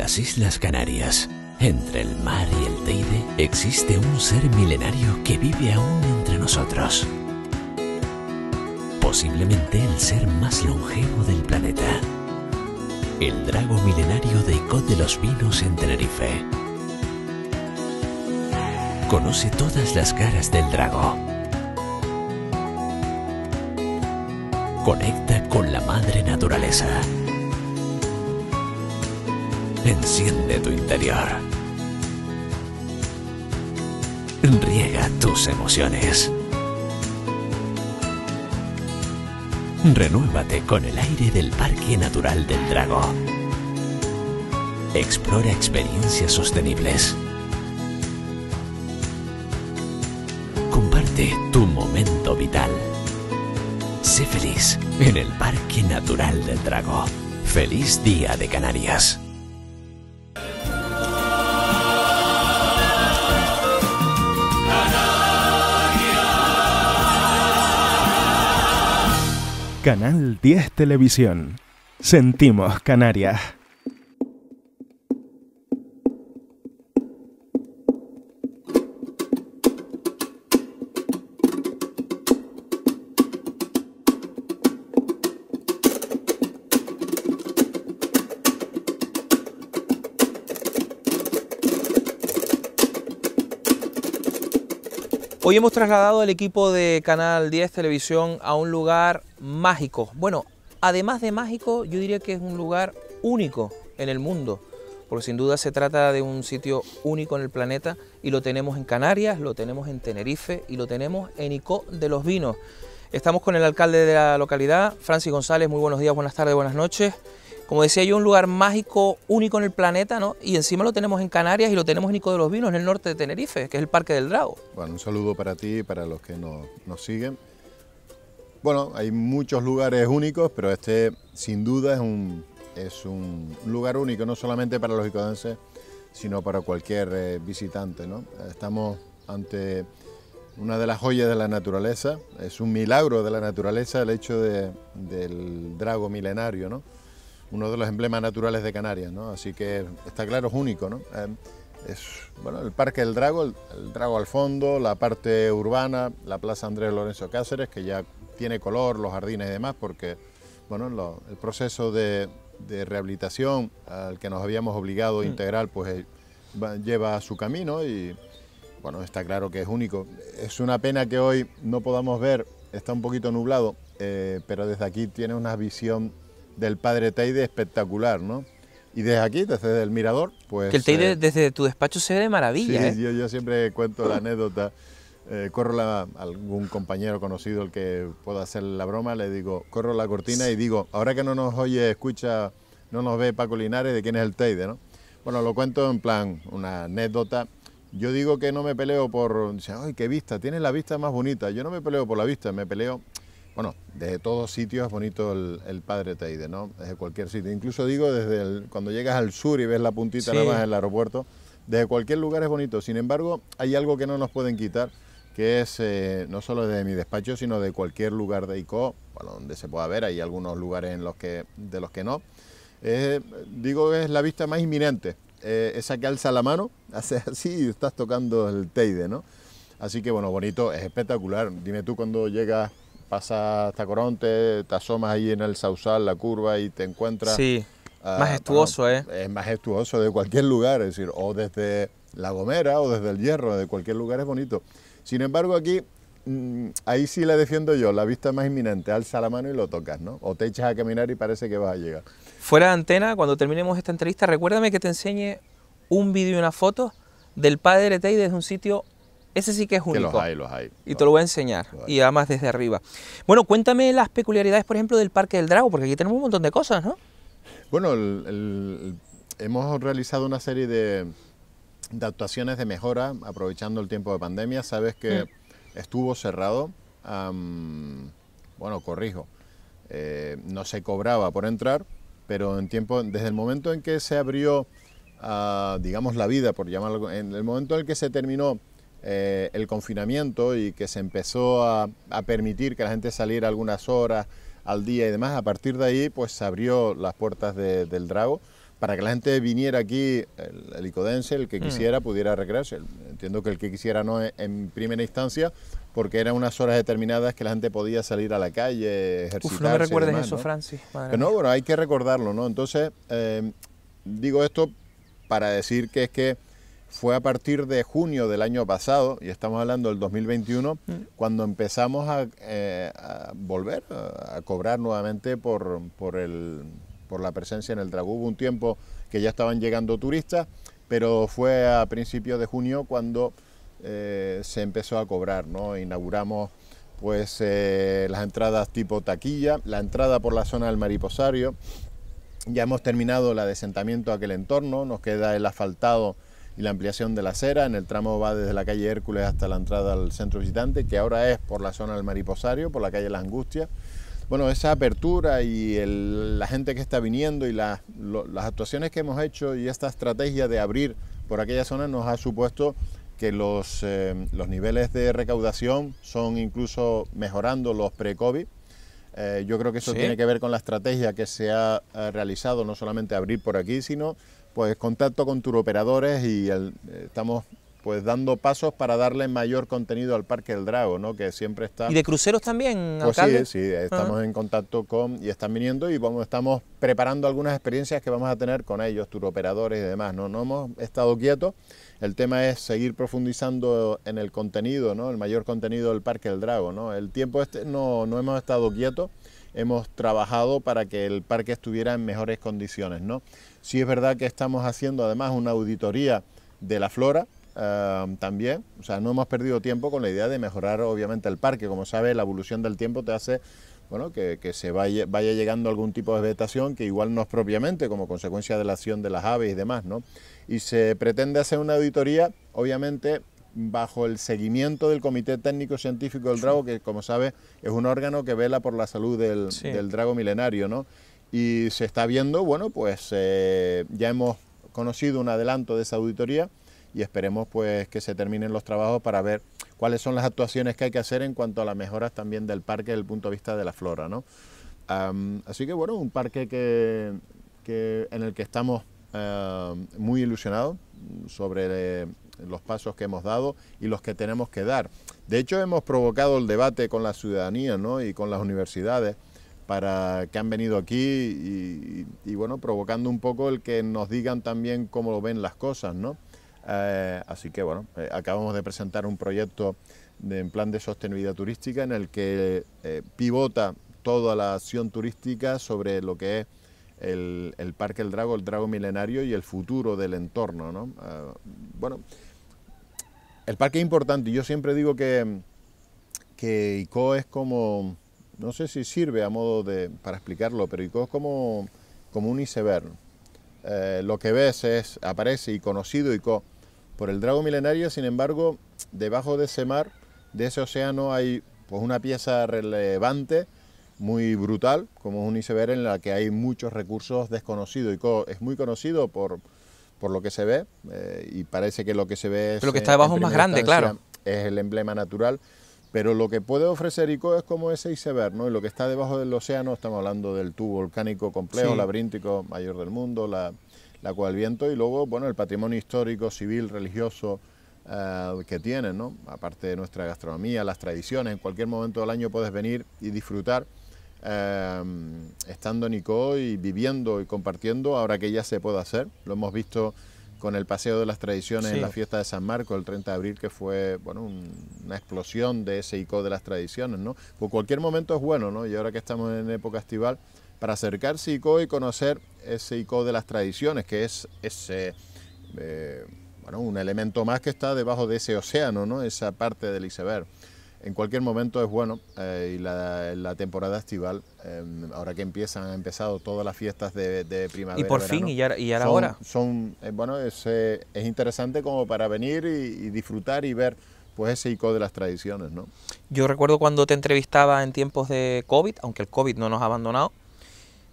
las Islas Canarias, entre el mar y el Teide, existe un ser milenario que vive aún entre nosotros. Posiblemente el ser más longevo del planeta. El drago milenario de Icot de los Vinos en Tenerife. Conoce todas las caras del drago. Conecta con la madre naturaleza. Enciende tu interior. Riega tus emociones. Renuévate con el aire del Parque Natural del Drago. Explora experiencias sostenibles. Comparte tu momento vital. Sé feliz en el Parque Natural del Drago. Feliz Día de Canarias. Canal 10 Televisión. Sentimos Canarias. Hoy hemos trasladado el equipo de Canal 10 Televisión a un lugar mágico. Bueno, además de mágico, yo diría que es un lugar único en el mundo, porque sin duda se trata de un sitio único en el planeta y lo tenemos en Canarias, lo tenemos en Tenerife y lo tenemos en Icó de los Vinos. Estamos con el alcalde de la localidad, Francis González. Muy buenos días, buenas tardes, buenas noches como decía yo, un lugar mágico, único en el planeta, ¿no? Y encima lo tenemos en Canarias y lo tenemos en Nico de los Vinos, en el norte de Tenerife, que es el Parque del Drago. Bueno, un saludo para ti y para los que nos, siguen. Bueno, hay muchos lugares únicos, pero este sin duda es un, es un lugar único, no solamente para los icodenses, sino para cualquier eh, visitante, ¿no? Estamos ante una de las joyas de la naturaleza, es un milagro de la naturaleza el hecho del drago milenario, ¿no? uno de los emblemas naturales de Canarias, ¿no? Así que está claro, es único, ¿no? Eh, es, bueno, el Parque del Drago, el, Drago al fondo, la parte urbana, la Plaza Andrés Lorenzo Cáceres, que ya tiene color, los jardines y demás, porque, bueno, el proceso de, rehabilitación al que nos habíamos obligado a mm. integrar, pues eh, ...lleva a su camino y, bueno, está claro que es único. Es una pena que hoy no podamos ver, está un poquito nublado, eh, pero desde aquí tiene una visión del padre Teide espectacular, ¿no? Y desde aquí, desde el mirador, pues... Que el Teide eh, desde tu despacho se ve de maravilla, sí, ¿eh? yo, siempre cuento la anécdota, eh, corro la, algún compañero conocido el que pueda hacer la broma, le digo, corro la cortina y digo, ahora que no nos oye, escucha, no nos ve Paco Linares, ¿de quién es el Teide, no? Bueno, lo cuento en plan, una anécdota. Yo digo que no me peleo por... Dice, ay, qué vista, tienes la vista más bonita. Yo no me peleo por la vista, me peleo bueno, desde todos sitios es bonito el, Padre Teide, ¿no? Desde cualquier sitio. Incluso digo, desde cuando llegas al sur y ves la puntita nada más del aeropuerto, desde cualquier lugar es bonito. Sin embargo, hay algo que no nos pueden quitar, que es eh, no solo de mi despacho, sino de cualquier lugar de ICO, donde se pueda ver, hay algunos lugares en los que, de los que no. Eh, digo es la vista más inminente, eh, esa que alza la mano, hace así y estás tocando el Teide, ¿no? Así que bueno, bonito, es espectacular. Dime tú cuando llegas pasa hasta Coronte, te asomas ahí en el Sausal, la curva, y te encuentras... Sí, ah, majestuoso, ¿eh? Es majestuoso de cualquier lugar, es decir, o desde La Gomera o desde El Hierro, de cualquier lugar es bonito. Sin embargo, aquí, mm, ahí sí la defiendo yo, la vista más inminente, alza la mano y lo tocas, ¿no? O te echas a caminar y parece que vas a llegar. Fuera de antena, cuando terminemos esta entrevista, recuérdame que te enseñe un vídeo y una foto del Padre Tey desde un sitio ese sí que es único. los hay, los hay. Y te lo voy a enseñar. Y además desde arriba. Bueno, cuéntame las peculiaridades, por ejemplo, del Parque del Drago, porque aquí tenemos un montón de cosas, ¿no? Bueno, hemos realizado una serie de, actuaciones de mejora aprovechando el tiempo de pandemia. Sabes que mm. estuvo cerrado. bueno, corrijo. Eh, no se cobraba por entrar, pero en tiempo, desde el momento en que se abrió, ah, digamos, la vida, por llamarlo, en el momento en el que se terminó eh, el confinamiento y que se empezó a, permitir que la gente saliera algunas horas al día y demás, a partir de ahí pues se abrió las puertas del Drago para que la gente viniera aquí, el, el el que mm. quisiera, pudiera recrearse. Entiendo que el que quisiera no en primera instancia, porque eran unas horas determinadas que la gente podía salir a la calle, ejercitarse. no me recuerdes eso, Francis. no, bueno, hay que recordarlo, ¿no? Entonces, eh, digo esto para decir que es que fue a partir de junio del año pasado, y estamos hablando del 2021, mm. cuando empezamos a, eh, volver a, cobrar nuevamente por, el, por la presencia en el dragón. un tiempo que ya estaban llegando turistas, pero fue a principios de junio cuando eh, se empezó a cobrar. ¿no? Inauguramos pues, eh, las entradas tipo taquilla, la entrada por la zona del mariposario. Ya hemos terminado el adesentamiento aquel entorno, nos queda el asfaltado y la ampliación de la acera. En el tramo va desde la calle Hércules hasta la entrada al centro visitante, que ahora es por la zona del Mariposario, por la calle La Angustia... Bueno, esa apertura y la gente que está viniendo y las actuaciones que hemos hecho y esta estrategia de abrir por aquella zona nos ha supuesto que los, eh, los niveles de recaudación son incluso mejorando los pre-COVID. Eh, yo creo que eso tiene que ver con la estrategia que se ha realizado, no solamente abrir por aquí, sino pues contacto con turoperadores y eh, estamos pues dando pasos para darle mayor contenido al Parque del Drago, ¿no? Que siempre está... ¿Y de cruceros también, pues sí, sí, estamos en contacto con... y están viniendo y vamos, estamos preparando algunas experiencias que vamos a tener con ellos, turoperadores y demás, ¿no? No hemos estado quietos, el tema es seguir profundizando en el contenido, ¿no? El mayor contenido del Parque del Drago, ¿no? El tiempo este no, no hemos estado quietos, hemos trabajado para que el parque estuviera en mejores condiciones. ¿no? Sí es verdad que estamos haciendo además una auditoría de la flora, ah, también. O sea, no hemos perdido tiempo con la idea de mejorar obviamente el parque. Como sabes, la evolución del tiempo te hace bueno, que, se vaya, vaya, llegando algún tipo de vegetación que igual no es propiamente como consecuencia de la acción de las aves y demás, ¿no? Y se pretende hacer una auditoría, obviamente, bajo el seguimiento del Comité Técnico Científico del Drago, que como sabe es un órgano que vela por la salud del, Drago Milenario, Y se está viendo, bueno, pues eh, ya hemos conocido un adelanto de esa auditoría y esperemos pues que se terminen los trabajos para ver cuáles son las actuaciones que hay que hacer en cuanto a las mejoras también del parque desde el punto de vista de la flora, ¿no? así que bueno, un parque que en el que estamos eh, muy ilusionado sobre eh, los pasos que hemos dado y los que tenemos que dar. De hecho, hemos provocado el debate con la ciudadanía y con las universidades para que han venido aquí y, bueno, provocando un poco el que nos digan también cómo lo ven las cosas, ¿no? Eh, así que bueno, acabamos de presentar un proyecto en plan de sostenibilidad turística en el que pivota toda la acción turística sobre lo que es el, Parque El Drago, el Drago Milenario y el futuro del entorno. ¿no? Ah, bueno, el parque es importante. Yo siempre digo que, que ICO es como, no sé si sirve a modo de, para explicarlo, pero ICO es como, como un iceberg. Eh, lo que ves es, aparece y conocido ICO por el Drago Milenario, sin embargo, debajo de ese mar, de ese océano, hay pues, una pieza relevante muy brutal, como es un iceberg en la que hay muchos recursos desconocidos. Y es muy conocido por, por lo que se ve eh, y parece que lo que se ve es... Pero lo que está debajo es más grande, claro. Es el emblema natural. Pero lo que puede ofrecer ICO es como ese iceberg, ¿no? Y lo que está debajo del océano, estamos hablando del tubo volcánico complejo, sí. mayor del mundo, la, la cual viento y luego, bueno, el patrimonio histórico, civil, religioso eh, que tienen, ¿no? Aparte de nuestra gastronomía, las tradiciones, en cualquier momento del año puedes venir y disfrutar Em, estando estando ICO y viviendo y compartiendo, ahora que ya se puede hacer. Lo hemos visto con el Paseo de las Tradiciones en la fiesta de San Marco el 30 de abril, que fue bueno, una explosión de ese ICO de las tradiciones. ¿no? Pues cualquier momento es bueno, ¿no? y ahora que estamos en época estival, para acercarse a ICO y conocer ese ICO de las tradiciones, que es ese, eh, bueno, un elemento más que está debajo de ese océano, ¿no? esa parte del iceberg en cualquier momento es bueno eh, y la, temporada estival, em, ahora que empiezan, han empezado todas las fiestas de, primavera. Y por fin, y ya, y ahora son, eh, bueno, es, es, interesante como para venir y, disfrutar y ver pues ese ICO de las tradiciones, ¿no? Yo recuerdo cuando te entrevistaba en tiempos de COVID, aunque el COVID no nos ha abandonado,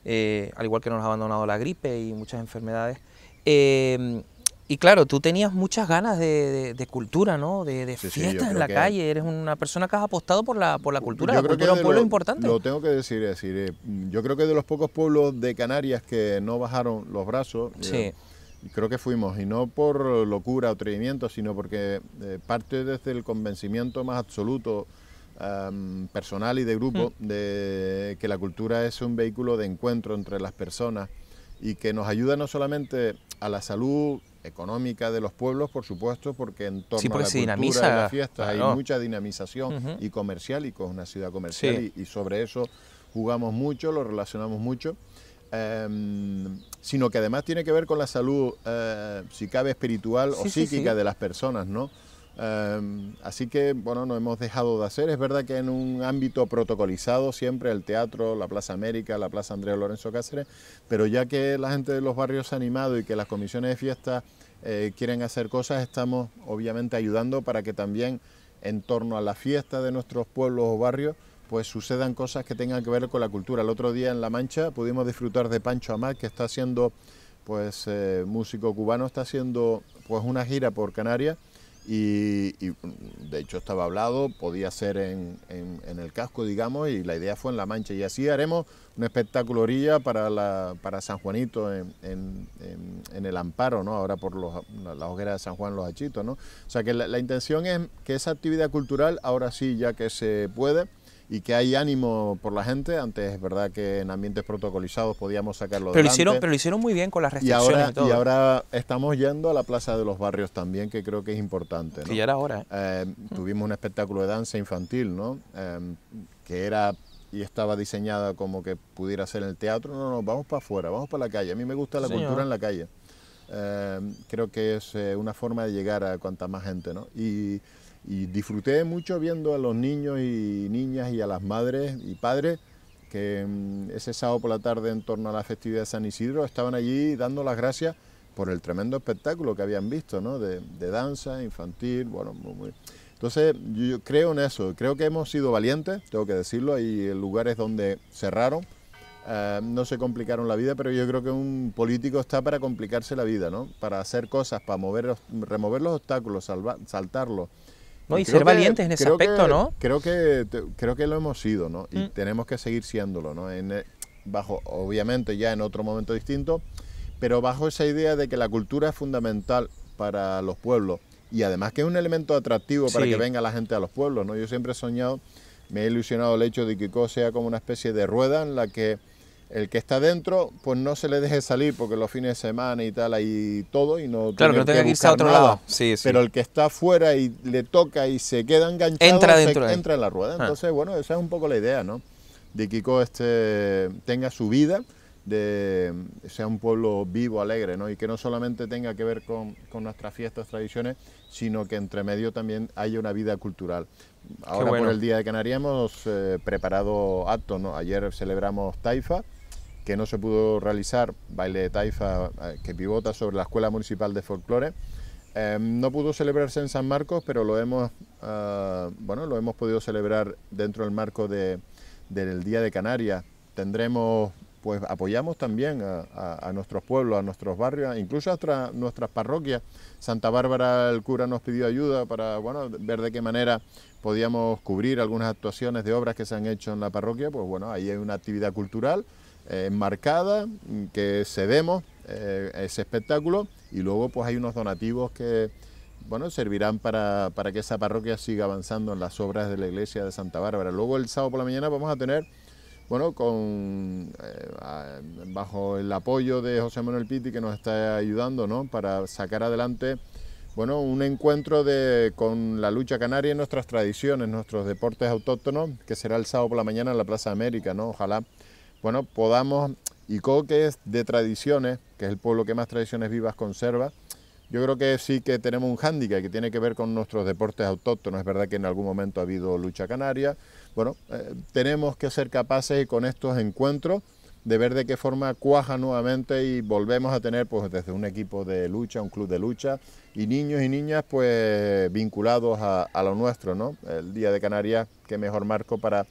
eh, al igual que nos ha abandonado la gripe y muchas enfermedades, em, y claro, tú tenías muchas ganas de, cultura, ¿no? De, fiestas en la calle. Eres una persona que has apostado por la, por la cultura. Yo creo que es un pueblo importante. Lo tengo que decir, es decir, eh, yo creo que de los pocos pueblos de Canarias que no bajaron los brazos. Eh, creo que fuimos, y no por locura o atrevimiento, sino porque eh, parte desde el convencimiento más absoluto, personal y de grupo, mm. de que la cultura es un vehículo de encuentro entre las personas y que nos ayuda no solamente a la salud económica de los pueblos, por supuesto, porque en torno a la y la fiesta hay mucha dinamización y comercial, y con una ciudad comercial, y, sobre eso jugamos mucho, lo relacionamos mucho, em, sino que además tiene que ver con la salud, eh, si cabe, espiritual o psíquica de las personas, ¿no? Em, así que, bueno, no hemos dejado de hacer. Es verdad que en un ámbito protocolizado siempre el teatro, la Plaza América, la Plaza Andrés Lorenzo Cáceres, pero ya que la gente de los barrios se ha animado y que las comisiones de fiesta eh, quieren hacer cosas, estamos obviamente ayudando para que también en torno a la fiesta de nuestros pueblos o barrios pues sucedan cosas que tengan que ver con la cultura. El otro día en La Mancha pudimos disfrutar de Pancho Amat, que está haciendo, pues, eh, músico cubano, está haciendo pues una gira por Canarias y, de hecho estaba hablado, podía ser en, el casco, digamos, y la idea fue en La Mancha. Y así haremos un espectáculo orilla para, la, para San Juanito en, el Amparo, ¿no? ahora por los, la, hoguera de San Juan Los achitos ¿no? O sea que la intención es que esa actividad cultural ahora sí, ya que se puede, y que hay ánimo por la gente. Antes es verdad que en ambientes protocolizados podíamos sacarlo pero hicieron Pero lo hicieron muy bien con las restricciones y, ahora, Y ahora estamos yendo a la Plaza de los Barrios también, que creo que es importante. ¿no? Que ya era hora. ¿eh? Eh, mm. tuvimos un espectáculo de danza infantil, ¿no? Em, que era y estaba diseñada como que pudiera ser en el teatro. No, no, vamos para afuera, vamos para la calle. A mí me gusta la cultura en la calle. Em, creo que es eh, una forma de llegar a cuanta más gente, ¿no? Y y disfruté mucho viendo a los niños y niñas y a las madres y padres que mm, ese sábado por la tarde en torno a la festividad de San Isidro estaban allí dando las gracias por el tremendo espectáculo que habían visto, ¿no? De, danza, infantil, bueno, Entonces yo creo en eso, creo que hemos sido valientes, tengo que decirlo, hay lugares donde cerraron, eh, no se complicaron la vida, pero yo creo que un político está para complicarse la vida, ¿no? Para hacer cosas, para mover, remover los obstáculos, saltarlos, y, ser valientes en ese aspecto, ¿no? Creo que, creo que lo hemos sido, ¿no? Y mm. tenemos que seguir siéndolo, ¿no? Eh, bajo, obviamente ya en otro momento distinto, pero bajo esa idea de que la cultura es fundamental para los pueblos y además que es un elemento atractivo para que venga la gente a los pueblos, ¿no? Yo siempre he soñado, me he ilusionado el hecho de que ICO sea como una especie de rueda en la que el que está dentro, pues no se le deje salir porque los fines de semana y tal hay todo y no claro, tiene no que, que irse a otro lado. Sí, sí. Pero el que está fuera y le toca y se queda enganchado, entra, dentro entra en la rueda. Ah. Entonces, bueno, esa es un poco la idea, ¿no? De que Kiko este, tenga su vida, de, sea un pueblo vivo, alegre, ¿no? Y que no solamente tenga que ver con, nuestras fiestas, tradiciones, sino que entre medio también haya una vida cultural. Ahora por el Día de Canarias hemos eh, preparado actos, ¿no? Ayer celebramos Taifa, que no se pudo realizar, baile de taifa eh, que pivota sobre la Escuela Municipal de Folclore. Em, no pudo celebrarse en San Marcos, pero lo hemos, eh, bueno, lo hemos podido celebrar dentro del marco de, del Día de Canarias. Tendremos, pues apoyamos también a, nuestros pueblos, a nuestros barrios, incluso a nuestras parroquias. Santa Bárbara, el cura nos pidió ayuda para bueno, ver de qué manera podíamos cubrir algunas actuaciones de obras que se han hecho en la parroquia. Pues bueno, ahí hay una actividad cultural enmarcada, que cedemos eh, ese espectáculo y luego pues hay unos donativos que bueno, servirán para, para, que esa parroquia siga avanzando en las obras de la iglesia de Santa Bárbara. Luego el sábado por la mañana vamos a tener, bueno, con, eh, bajo el apoyo de José Manuel Piti que nos está ayudando, ¿no? Para sacar adelante, bueno, un encuentro de, con la lucha canaria y nuestras tradiciones, nuestros deportes autóctonos, que será el sábado por la mañana en la Plaza América, ¿no? Ojalá bueno, podamos, y que es de tradiciones, que es el pueblo que más tradiciones vivas conserva, yo creo que sí que tenemos un hándicap que tiene que ver con nuestros deportes autóctonos. Es verdad que en algún momento ha habido lucha canaria. Bueno, eh, tenemos que ser capaces con estos encuentros de ver de qué forma cuaja nuevamente y volvemos a tener pues desde un equipo de lucha, un club de lucha y niños y niñas pues vinculados a, a lo nuestro, ¿no? El Día de Canarias, qué mejor marco para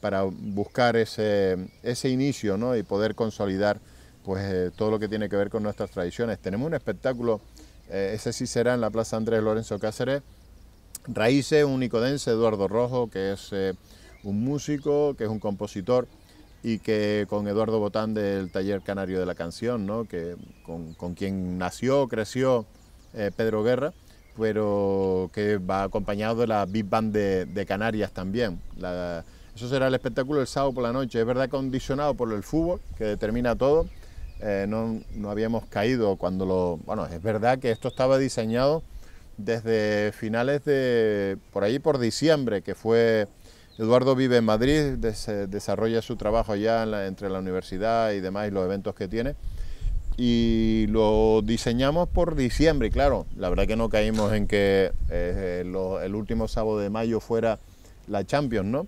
para buscar ese, ese inicio ¿no? y poder consolidar pues, eh, todo lo que tiene que ver con nuestras tradiciones. Tenemos un espectáculo, eh, ese sí será en la Plaza Andrés Lorenzo Cáceres, Raíces, un nicodense, Eduardo Rojo, que es eh, un músico, que es un compositor y que con Eduardo Botán del Taller Canario de la Canción, ¿no? que, con, quien nació, creció Pedro Guerra pero que va acompañado de la Big Band de, Canarias también. Eso será el espectáculo el sábado por la noche. Es verdad condicionado por el fútbol, que determina todo. Eh, no, habíamos caído cuando lo... Bueno, es verdad que esto estaba diseñado desde finales de... por ahí por diciembre, que fue... Eduardo vive en Madrid, desarrolla su trabajo ya entre la universidad y demás y los eventos que tiene. Y lo diseñamos por diciembre, y claro, la verdad que no caímos en que eh, eh, el último sábado de mayo fuera la Champions, ¿no?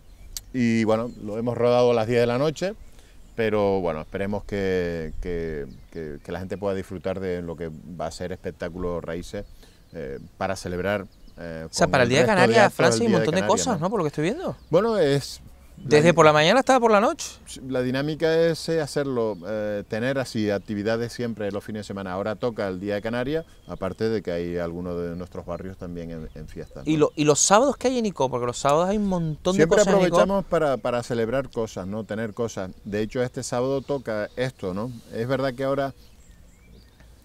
Y bueno, lo hemos rodado a las 10 de la noche, pero bueno, esperemos que, la gente pueda disfrutar de lo que va a ser espectáculo Raíces eh, para celebrar eh, o sea, para el Día de Canarias, Francia, un montón de, cosas, ¿no? Por lo que estoy viendo. Bueno, es ¿Desde por la mañana hasta por la noche? La dinámica es eh, hacerlo, eh, tener así actividades siempre los fines de semana. Ahora toca el Día de Canarias, aparte de que hay algunos de nuestros barrios también en, fiesta. ¿Y, los sábados qué hay en ICO? Porque los sábados hay un montón de cosas. Siempre aprovechamos para, para celebrar cosas, ¿no? Tener cosas. De hecho, este sábado toca esto, ¿no? Es verdad que ahora,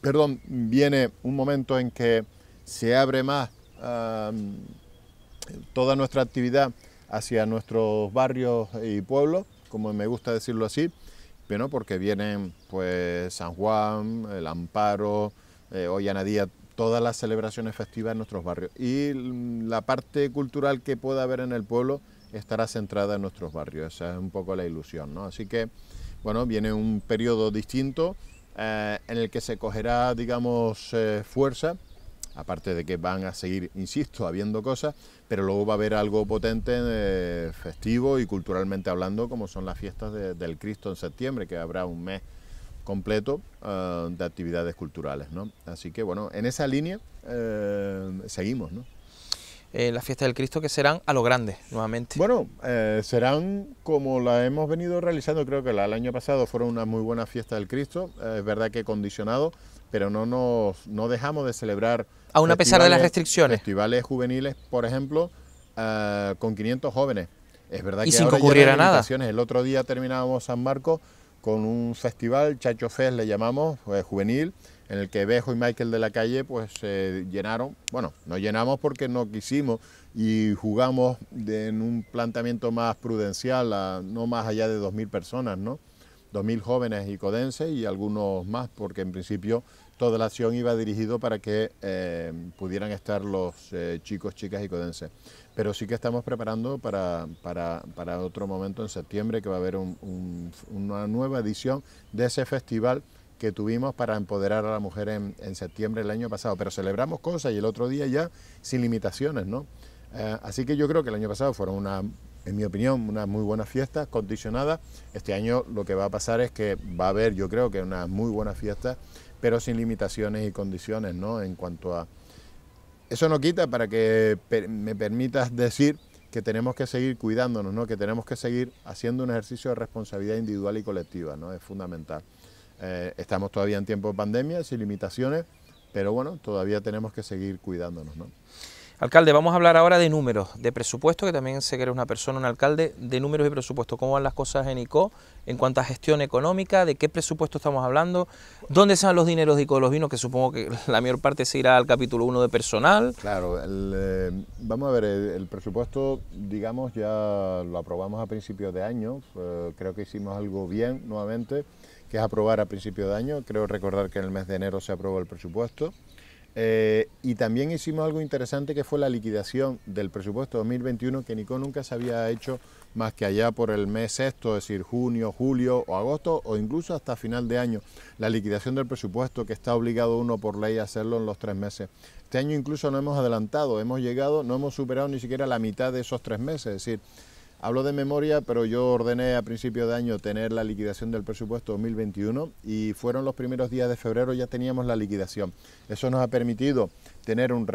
perdón, viene un momento en que se abre más toda nuestra actividad hacia nuestros barrios y pueblos, como me gusta decirlo así, pero porque vienen pues San Juan, el Amparo, a eh, día todas las celebraciones festivas en nuestros barrios. Y la parte cultural que pueda haber en el pueblo estará centrada en nuestros barrios, esa es un poco la ilusión, ¿no? Así que, bueno, viene un periodo distinto eh, en el que se cogerá, digamos, eh, fuerza aparte de que van a seguir, insisto, habiendo cosas, pero luego va a haber algo potente, eh, festivo y culturalmente hablando, como son las fiestas del Cristo en septiembre, que habrá un mes completo ah, de actividades culturales. ¿no? Así que bueno, en esa línea eh, seguimos. ¿no? Eh, las fiestas del Cristo que serán a lo grande nuevamente. Bueno, serán como la hemos venido realizando, creo que el año pasado fueron una muy buena fiesta del Cristo, es verdad que condicionado pero no no dejamos de celebrar. Aún a pesar de las restricciones. Festivales juveniles, por ejemplo, ah, con 500 jóvenes. Es verdad y que sin ahora que ocurriera nada. El otro día terminábamos San Marcos con un festival, Chacho Fest le llamamos, eh, juvenil, en el que Bejo y Michael de la calle pues se llenaron, bueno, nos llenamos porque no quisimos y jugamos en un planteamiento más prudencial, no más allá de 2.000 personas, ¿no? 2.000 jóvenes y codenses y algunos más, porque en principio toda la acción iba dirigido para que eh, pudieran estar los eh, chicos, chicas y codenses. Pero sí que estamos preparando para, para, otro momento en septiembre que va a haber una nueva edición de ese festival que tuvimos para empoderar a la mujer en, en, septiembre del año pasado. Pero celebramos cosas y el otro día ya sin limitaciones, ¿no? Eh, así que yo creo que el año pasado fueron una en mi opinión, unas muy buenas fiestas condicionadas. Este año lo que va a pasar es que va a haber, yo creo que una muy buena fiestas pero sin limitaciones y condiciones, ¿no? En cuanto a... Eso no quita para que me permitas decir que tenemos que seguir cuidándonos, ¿no? que tenemos que seguir haciendo un ejercicio de responsabilidad individual y colectiva, ¿no? es fundamental. Eh, estamos todavía en tiempo de pandemia, sin limitaciones, pero bueno, todavía tenemos que seguir cuidándonos. ¿no? Alcalde, vamos a hablar ahora de números, de presupuesto, que también sé que eres una persona, un alcalde, de números y presupuesto. ¿Cómo van las cosas en ICO en cuanto a gestión económica? ¿De qué presupuesto estamos hablando? ¿Dónde están los dineros de ICO de los vinos? Que supongo que la mayor parte se irá al capítulo 1 de personal. Claro, eh, vamos a ver, el, presupuesto, digamos, ya lo aprobamos a principios de año. Eh, creo que hicimos algo bien nuevamente, que es aprobar a principios de año. Creo recordar que en el mes de enero se aprobó el presupuesto. Eh, y también hicimos algo interesante que fue la liquidación del presupuesto 2021 que Nico nunca se había hecho más que allá por el mes sexto, es decir, junio, julio o agosto o incluso hasta final de año, la liquidación del presupuesto que está obligado uno por ley a hacerlo en los tres meses. Este año incluso no hemos adelantado, hemos llegado, no hemos superado ni siquiera la mitad de esos tres meses, es decir, Hablo de memoria, pero yo ordené a principio de año tener la liquidación del presupuesto 2021 y fueron los primeros días de febrero ya teníamos la liquidación. Eso nos ha permitido tener un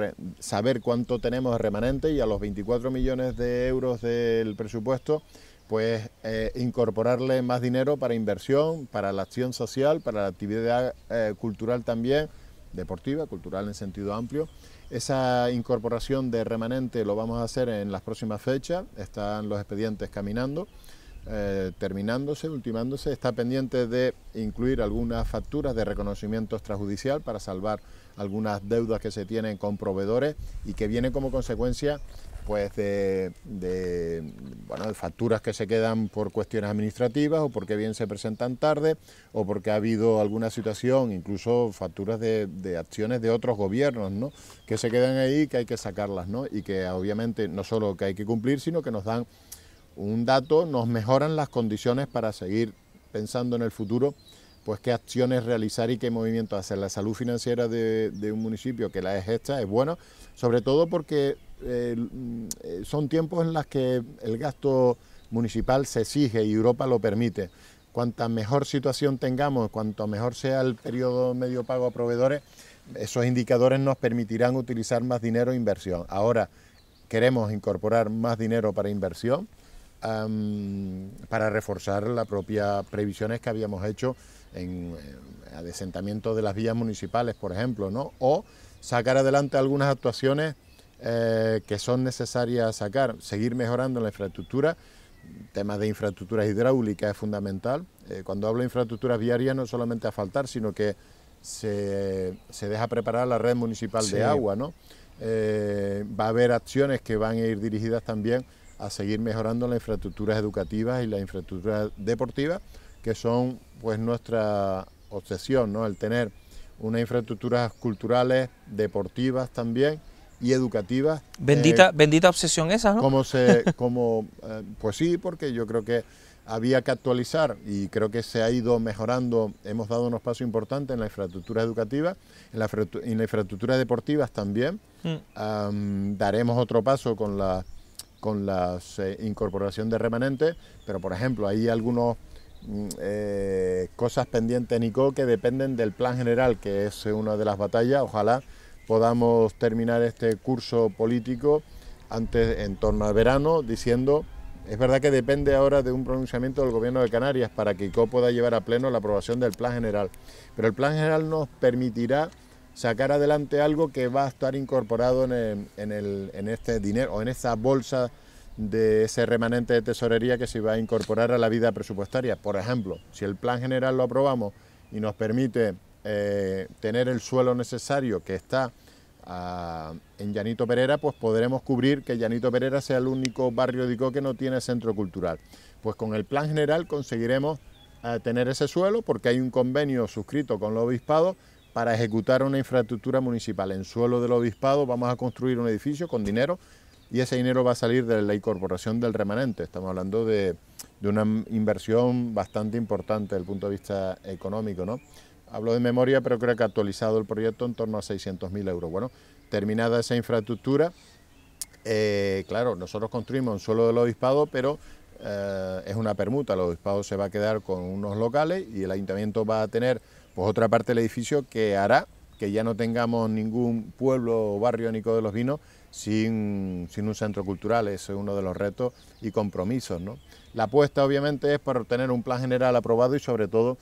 saber cuánto tenemos de remanente y a los 24 millones de euros del presupuesto pues eh, incorporarle más dinero para inversión, para la acción social, para la actividad eh, cultural también, deportiva, cultural en sentido amplio esa incorporación de remanente lo vamos a hacer en las próximas fechas, están los expedientes caminando, eh, terminándose, ultimándose, está pendiente de incluir algunas facturas de reconocimiento extrajudicial para salvar algunas deudas que se tienen con proveedores y que viene como consecuencia pues de, bueno, de facturas que se quedan por cuestiones administrativas o porque bien se presentan tarde o porque ha habido alguna situación, incluso facturas de, de acciones de otros gobiernos, ¿no? que se quedan ahí, que hay que sacarlas ¿no? y que obviamente no solo que hay que cumplir, sino que nos dan un dato, nos mejoran las condiciones para seguir pensando en el futuro pues qué acciones realizar y qué movimiento hacer. La salud financiera de, de, un municipio que la es esta es bueno, sobre todo porque eh, mm, eh, son tiempos en los que el gasto municipal se exige y Europa lo permite. Cuanta mejor situación tengamos, cuanto mejor sea el periodo medio pago a proveedores, esos indicadores nos permitirán utilizar más dinero e inversión. Ahora queremos incorporar más dinero para inversión, para reforzar las propias previsiones que habíamos hecho en, en eh, adesentamiento de las vías municipales, por ejemplo, ¿no? o sacar adelante algunas actuaciones eh, que son necesarias sacar, seguir mejorando la infraestructura, temas de infraestructura hidráulica es fundamental. Eh, cuando hablo de infraestructuras viarias no solamente a faltar sino que se, deja preparar la red municipal de agua, ¿no? Eh, va a haber acciones que van a ir dirigidas también a seguir mejorando las infraestructuras educativas y las infraestructuras deportivas, que son pues nuestra obsesión, ¿no? El tener unas infraestructuras culturales, deportivas también, y educativas. Bendita, eh, bendita obsesión esa, ¿no? Como se, como, eh, pues sí, porque yo creo que había que actualizar y creo que se ha ido mejorando, hemos dado unos pasos importantes en la infraestructura educativa, en la, infraestructura deportiva también. Mm. daremos otro paso con la con la eh, incorporación de remanentes, pero por ejemplo hay algunos mm, cosas pendientes, ICO... que dependen del plan general, que es una de las batallas. Ojalá podamos terminar este curso político antes, en torno al verano, diciendo, es verdad que depende ahora de un pronunciamiento del Gobierno de Canarias para que ICO pueda llevar a pleno la aprobación del Plan General, pero el Plan General nos permitirá sacar adelante algo que va a estar incorporado en, en este dinero o en esta bolsa de ese remanente de tesorería que se va a incorporar a la vida presupuestaria. Por ejemplo, si el plan general lo aprobamos y nos permite eh, tener el suelo necesario que está ah, en Llanito Perera, pues podremos cubrir que Llanito Perera sea el único barrio de Ico que no tiene centro cultural. Pues con el plan general conseguiremos eh, tener ese suelo porque hay un convenio suscrito con los obispados para ejecutar una infraestructura municipal. En suelo del obispado vamos a construir un edificio con dinero y ese dinero va a salir de la incorporación del remanente. Estamos hablando de, de una inversión bastante importante desde el punto de vista económico, ¿no? hablo de memoria, pero creo que ha actualizado el proyecto en torno a 600.000 euros. Bueno, terminada esa infraestructura, eh, claro, nosotros construimos un suelo del obispado, pero eh, es una permuta, el obispado se va a quedar con unos locales y el ayuntamiento va a tener pues otra parte del edificio que hará que ya no tengamos ningún pueblo o barrio Nico de los Vinos sin, sin, un centro cultural, ese es uno de los retos y compromisos. ¿no? La apuesta obviamente es para tener un plan general aprobado y sobre todo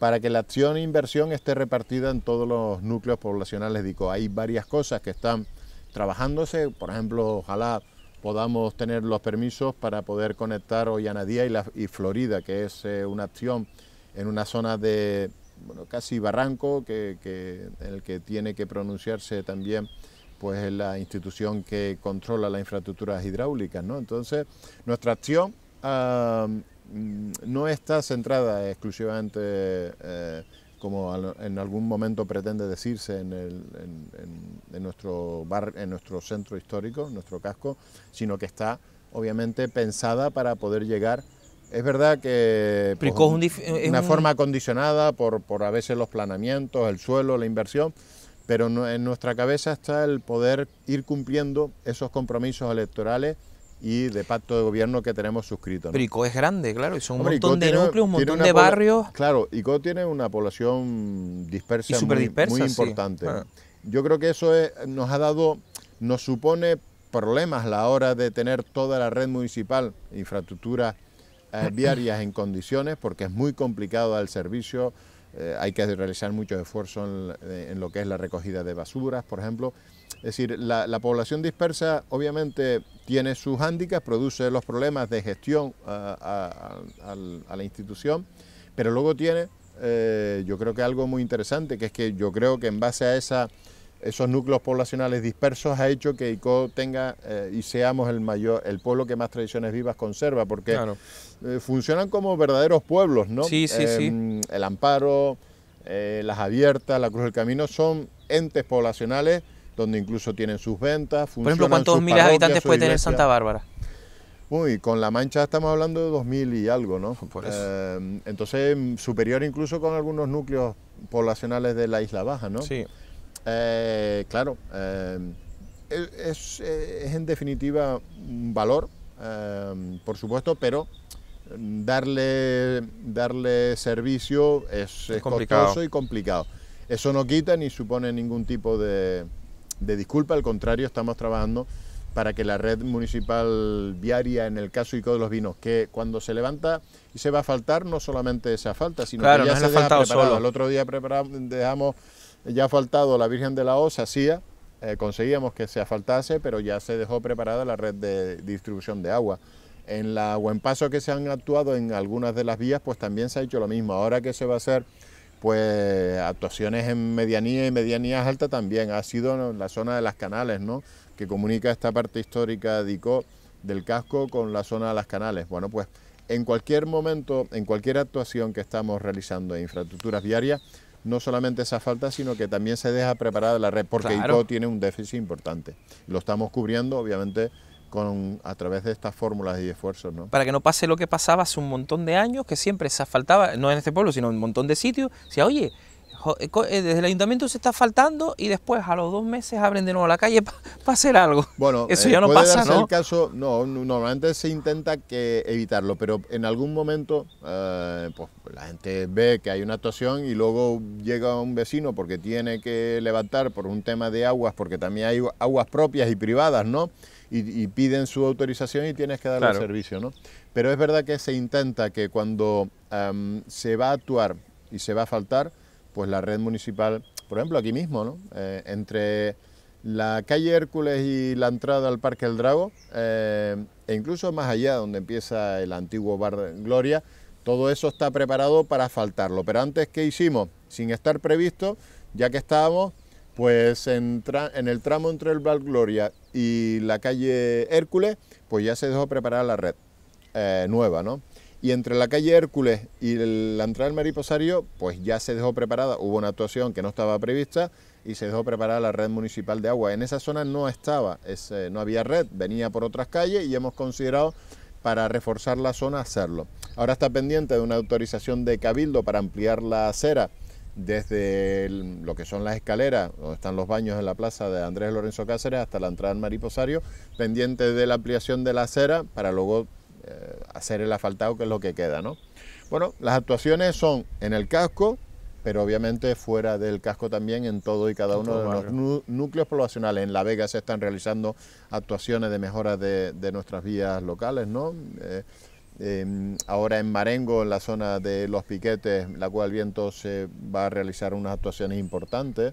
para que la acción e inversión esté repartida en todos los núcleos poblacionales. Digo, hay varias cosas que están trabajándose, por ejemplo, ojalá podamos tener los permisos para poder conectar Ollanadía y, la, y Florida, que es eh, una acción en una zona de bueno, casi barranco, que, en el que tiene que pronunciarse también pues la institución que controla las infraestructuras hidráulicas. ¿no? Entonces, nuestra acción ah, Mm, no está centrada exclusivamente, eh, como en algún momento pretende decirse, en, nuestro bar, en nuestro centro histórico, nuestro casco, sino que está obviamente pensada para poder llegar. Es verdad que pues, una forma condicionada por, por a veces los planeamientos, el suelo, la inversión, pero en nuestra cabeza está el poder ir cumpliendo esos compromisos electorales y de pacto de gobierno que tenemos suscrito. Pero ICO es grande, claro, y son un montón de núcleos, un montón de barrios. Claro, ICO tiene una población dispersa, y muy, importante. Ah. Yo creo que eso nos ha dado, nos supone problemas a la hora de tener toda la red municipal, infraestructuras eh, viarias en condiciones, porque es muy complicado el servicio, eh, hay que realizar mucho esfuerzo en lo que es la recogida de basuras, por ejemplo. Es decir, la, población dispersa obviamente tiene sus hándicaps, produce los problemas de gestión eh, a, la institución, pero luego tiene, eh, yo creo que algo muy interesante, que es que yo creo que en base a esa esos núcleos poblacionales dispersos ha hecho que ICO tenga eh, y seamos el mayor, el pueblo que más tradiciones vivas conserva, porque funcionan como verdaderos pueblos, ¿no? Sí, sí, sí. Em, el Amparo, las Abiertas, la Cruz del Camino son entes poblacionales donde incluso tienen sus ventas. Por ejemplo, ¿cuántos miles habitantes puede tener Santa Bárbara? Uy, con La Mancha estamos hablando de 2.000 y algo, ¿no? Em, entonces, superior incluso con algunos núcleos poblacionales de la Isla Baja, ¿no? Sí. Eh, claro, em, eh, es, en definitiva un valor, em, por supuesto, pero darle, darle servicio es, costoso y complicado. Eso no quita ni supone ningún tipo de, de disculpa, al contrario, estamos trabajando para que la red municipal viaria, en el caso ICO de los vinos, que cuando se levanta y se va a faltar, no solamente se falta, sino que ya se ha faltado solo. El otro día dejamos ya faltado la Virgen de la O, se hacía, eh, conseguíamos que se asfaltase, pero ya se dejó preparada la red de distribución de agua. En la buen paso que se han actuado en algunas de las vías, pues también se ha hecho lo mismo. Ahora que se va a hacer pues actuaciones en medianía y medianías altas también. Ha sido la zona de las canales, ¿no? Que comunica esta parte histórica de del casco con la zona de las canales. Bueno, pues en cualquier momento, en cualquier actuación que estamos realizando en infraestructuras viarias, no solamente esa falta, sino que también se deja preparada la red, porque ICO tiene un déficit importante. Lo estamos cubriendo, obviamente, con, a través de estas fórmulas y esfuerzos. ¿no? Para que no pase lo que pasaba hace un montón de años, que siempre se asfaltaba, no en este pueblo, sino en un montón de sitios, decía, oye, eh, eh, desde el ayuntamiento se está faltando y después a los dos meses abren de nuevo la calle para hacer algo. Bueno, eso eh, ya no puede pasa, El caso, no, normalmente se intenta que evitarlo, pero en algún momento pues, la gente ve que hay una actuación y luego llega un vecino porque tiene que levantar por un tema de aguas, porque también hay aguas propias y privadas, ¿no? y, piden su autorización y tienes que darle el servicio, ¿no? Pero es verdad que se intenta que cuando se va a actuar y se va a faltar, pues la red municipal, por ejemplo, aquí mismo, ¿no? Eh, entre la calle Hércules y la entrada al Parque El Drago, eh, e incluso más allá donde empieza el antiguo bar Gloria, todo eso está preparado para faltarlo... Pero antes, ¿qué hicimos? Sin estar previsto, ya que estábamos, pues en, el tramo entre el Val Gloria y la calle Hércules, pues ya se dejó preparar la red eh, nueva, ¿no? Y entre la calle Hércules y la entrada del Mariposario, pues ya se dejó preparada, hubo una actuación que no estaba prevista y se dejó preparada la red municipal de agua. En esa zona no estaba, no había red, venía por otras calles y hemos considerado para reforzar la zona hacerlo. Ahora está pendiente de una autorización de Cabildo para ampliar la acera desde lo que son las escaleras, donde están los baños en la plaza de Andrés Lorenzo Cáceres, hasta la entrada en Mariposario, pendiente de la ampliación de la acera para luego eh, hacer el asfaltado, que es lo que queda. ¿no? Bueno, las actuaciones son en el casco, pero obviamente fuera del casco también en todo y cada uno de los núcleos poblacionales. En La Vega se están realizando actuaciones de mejora de, nuestras vías locales, ¿no? Eh, Em, ahora en Marengo, en la zona de Los Piquetes, la cual Viento se va a realizar unas actuaciones importantes.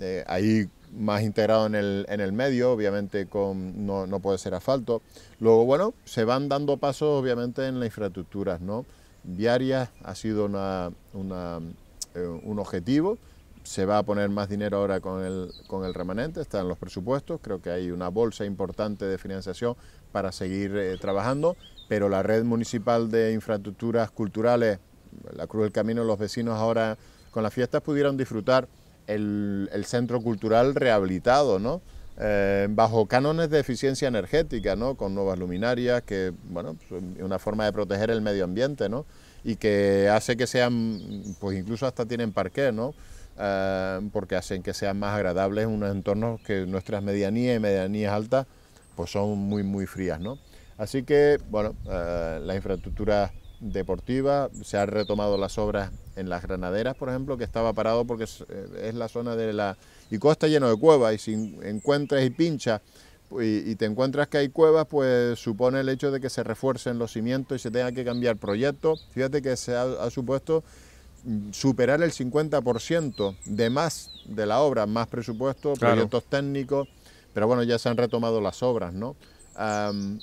Eh, ahí más integrado en el, medio, obviamente con, no, puede ser asfalto. Luego, bueno, se van dando pasos obviamente en las infraestructuras, ¿no? Viarias ha sido eh, un objetivo, se va a poner más dinero ahora con el, con el remanente, están los presupuestos, creo que hay una bolsa importante de financiación para seguir eh, trabajando, pero la red municipal de infraestructuras culturales, la Cruz del Camino, los vecinos ahora con las fiestas pudieron disfrutar el, centro cultural rehabilitado, ¿no? Eh, bajo cánones de eficiencia energética, ¿no? con nuevas luminarias, que bueno, una forma de proteger el medio ambiente, ¿no? y que hace que sean, pues incluso hasta tienen parqué, ¿no? Eh, porque hacen que sean más agradables unos entornos que nuestras medianías y medianías altas, pues son muy, muy frías. ¿no? Así que, bueno, eh, la infraestructura deportiva, se han retomado las obras en las granaderas, por ejemplo, que estaba parado porque es, eh, la zona de la... Y costa lleno de cuevas, y si encuentras y pinchas y, te encuentras que hay cuevas, pues supone el hecho de que se refuercen los cimientos y se tenga que cambiar proyectos. Fíjate que se ha, supuesto mm, superar el 50% de más de la obra, más presupuesto, proyectos técnicos, pero bueno, ya se han retomado las obras, ¿no?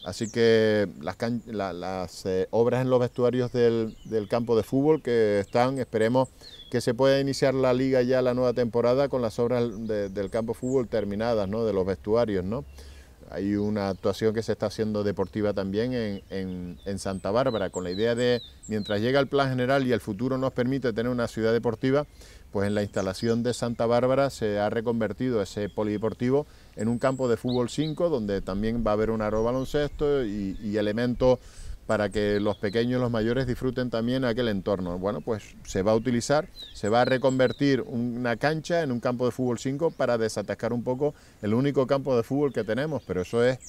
así que las, eh, obras en los vestuarios del, campo de fútbol que están, esperemos que se pueda iniciar la liga ya la nueva temporada con las obras del campo de fútbol terminadas, ¿no? de los vestuarios. ¿no? Hay una actuación que se está haciendo deportiva también en, Santa Bárbara, con la idea de, mientras llega el plan general y el futuro nos permite tener una ciudad deportiva, pues en la instalación de Santa Bárbara se ha reconvertido ese polideportivo en un campo de fútbol 5, donde también va a haber un aro baloncesto y, y elementos para que los pequeños y los mayores disfruten también aquel entorno. Bueno, pues se va a utilizar, se va a reconvertir una cancha en un campo de fútbol 5 para desatascar un poco el único campo de fútbol que tenemos, pero eso es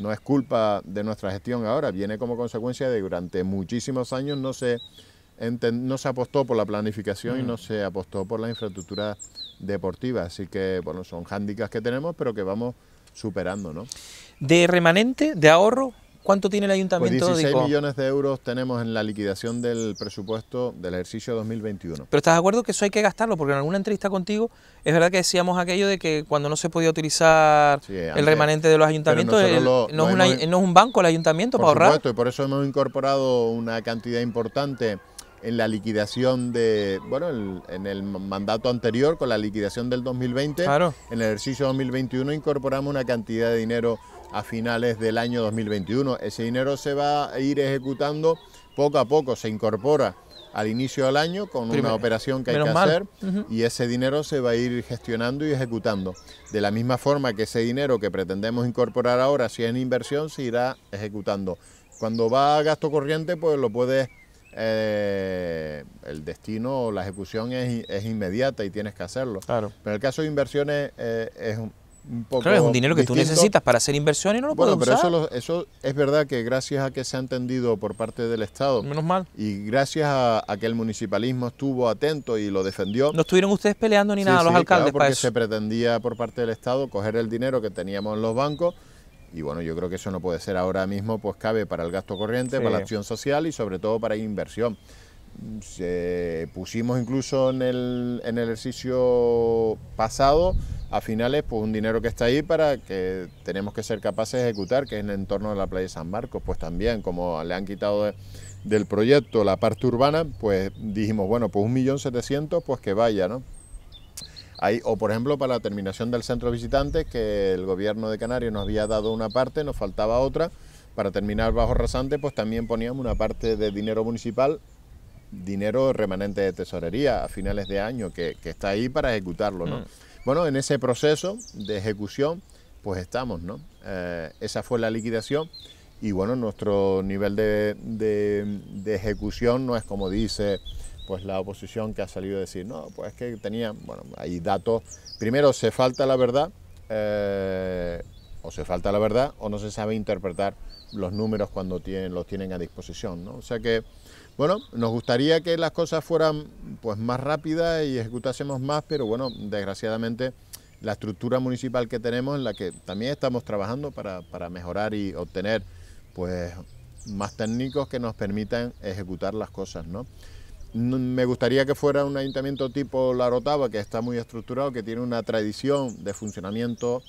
no es culpa de nuestra gestión ahora, viene como consecuencia de que durante muchísimos años no se no se apostó por la planificación y no mm. se apostó por la infraestructura deportiva, así que bueno, son hándicaps que tenemos, pero que vamos superando, ¿no? De remanente, de ahorro, ¿Cuánto tiene el pues ayuntamiento? Pues 16 millones de euros tenemos en la liquidación del presupuesto del ejercicio 2021. Pero ¿estás de acuerdo que eso hay que gastarlo? Porque en alguna entrevista contigo es verdad que decíamos aquello de que cuando no se podía utilizar el remanente de los ayuntamientos, no, es un banco el ayuntamiento por para supuesto, ahorrar. y por eso hemos incorporado una cantidad importante en la liquidación de, bueno, en el mandato anterior, con la liquidación del 2020, claro. en el ejercicio 2021 incorporamos una cantidad de dinero a finales del año 2021. Ese dinero se va a ir ejecutando poco a poco, se incorpora al inicio del año con una operación que hay que hacer y ese dinero se va a ir gestionando y ejecutando. De la misma forma que ese dinero que pretendemos incorporar ahora, si es en inversión, se irá ejecutando. Cuando va a gasto corriente, pues lo puedes... Eh, el destino o la ejecución es, inmediata y tienes que hacerlo. Claro. Pero en el caso de inversiones eh, es un. Claro, es un dinero que tú necesitas para hacer inversión y no lo puedes usar. Bueno, pero eso, es verdad que gracias a que se ha entendido por parte del Estado. Menos mal. Y gracias a, que el municipalismo estuvo atento y lo defendió. No estuvieron ustedes peleando ni nada los alcaldes claro, porque para eso. se pretendía por parte del Estado coger el dinero que teníamos en los bancos. Y bueno, yo creo que eso no puede ser ahora mismo, pues cabe para el gasto corriente, para la acción social y sobre todo para inversión se pusimos incluso en el, ejercicio pasado a finales pues un dinero que está ahí para que tenemos que ser capaces de ejecutar, que es en el entorno de la playa de San Marcos, pues también como le han quitado del proyecto la parte urbana, pues dijimos, bueno, pues un millón setecientos, pues que vaya, ¿no? Ahí, o por ejemplo para la terminación del centro visitante, que el gobierno de Canarias nos había dado una parte, nos faltaba otra, para terminar bajo rasante, pues también poníamos una parte de dinero municipal dinero remanente de tesorería a finales de año que, está ahí para ejecutarlo, mm. Bueno, en ese proceso de ejecución, pues estamos, ¿no? Eh, esa fue la liquidación y bueno, nuestro nivel de, ejecución no es como dice pues la oposición que ha salido a decir, no, pues que tenía, bueno, hay datos, primero se falta la verdad, eh, o se falta la verdad, o no se sabe interpretar los números cuando tienen, los tienen a disposición, ¿no? O sea que bueno, nos gustaría que las cosas fueran pues más rápidas y ejecutásemos más, pero bueno, desgraciadamente la estructura municipal que tenemos en la que también estamos trabajando para, mejorar y obtener pues más técnicos que nos permitan ejecutar las cosas, ¿no? Mm, me gustaría que fuera un ayuntamiento tipo La Rotava, que está muy estructurado, que tiene una tradición de funcionamiento,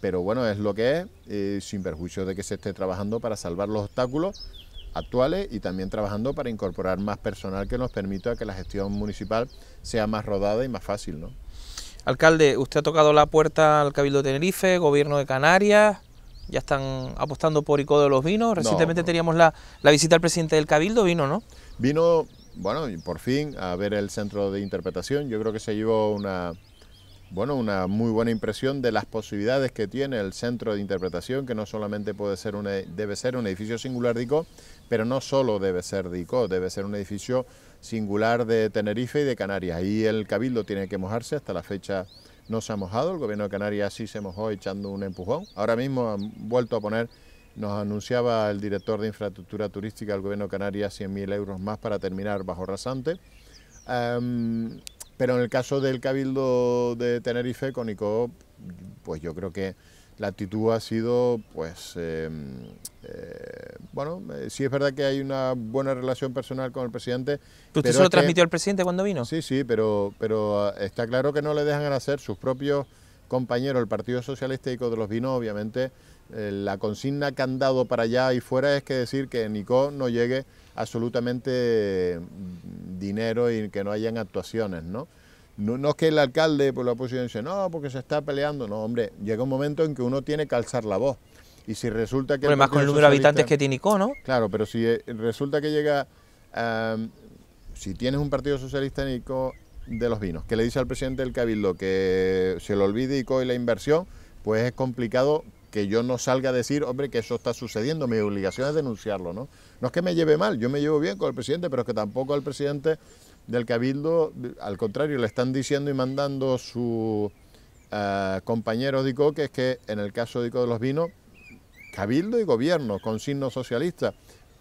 pero bueno, es lo que es, sin perjuicio de que se esté trabajando para salvar los obstáculos actuales y también trabajando para incorporar más personal que nos permita que la gestión municipal sea más rodada y más fácil. ¿no? Alcalde, usted ha tocado la puerta al Cabildo de Tenerife, Gobierno de Canarias, ya están apostando por Icodo de los Vinos. Recientemente teníamos la, la visita al presidente del Cabildo, vino, ¿no? Vino, bueno, por fin a ver el centro de interpretación. Yo creo que se llevó una, bueno, una muy buena impresión de las posibilidades que tiene el centro de interpretación, que no solamente puede ser e, debe ser un edificio singular de ICO, pero no solo debe ser de ICO, debe ser un edificio singular de Tenerife y de Canarias. Ahí el Cabildo tiene que mojarse, hasta la fecha no se ha mojado, el gobierno de Canarias sí se mojó echando un empujón. Ahora mismo han vuelto a poner, nos anunciaba el director de infraestructura turística del gobierno de Canarias 100.000 euros más para terminar bajo rasante. Em, pero en el caso del Cabildo de Tenerife con Nicó, pues yo creo que la actitud ha sido, pues, em, eh, bueno, eh, sí es verdad que hay una buena relación personal con el presidente. ¿Usted se lo transmitió al presidente cuando vino? Sí, sí, pero, pero eh, está claro que no le dejan hacer sus propios compañeros, el Partido Socialista y de los Vinos, obviamente, la consigna que han dado para allá y fuera es que decir que Nicó no llegue absolutamente mm, dinero y que no hayan actuaciones, ¿no? No, es que el alcalde por la oposición dice, no, porque se está peleando. No, hombre, llega un momento en que uno tiene que alzar la voz. Y si resulta que... Pero más con el número de habitantes que tiene ICO, ¿no? Claro, pero si eh, resulta que llega... Em, si tienes un Partido Socialista en ICO de los vinos, que le dice al presidente del Cabildo que se le olvide ICO y la inversión, pues es complicado que yo no salga a decir, hombre, que eso está sucediendo, mi obligación es denunciarlo, ¿no? No es que me lleve mal, yo me llevo bien con el presidente, pero es que tampoco al presidente del Cabildo, al contrario, le están diciendo y mandando su eh, compañeros de Dico, que es que en el caso de Dico de los Vinos, Cabildo y Gobierno, con signo socialista.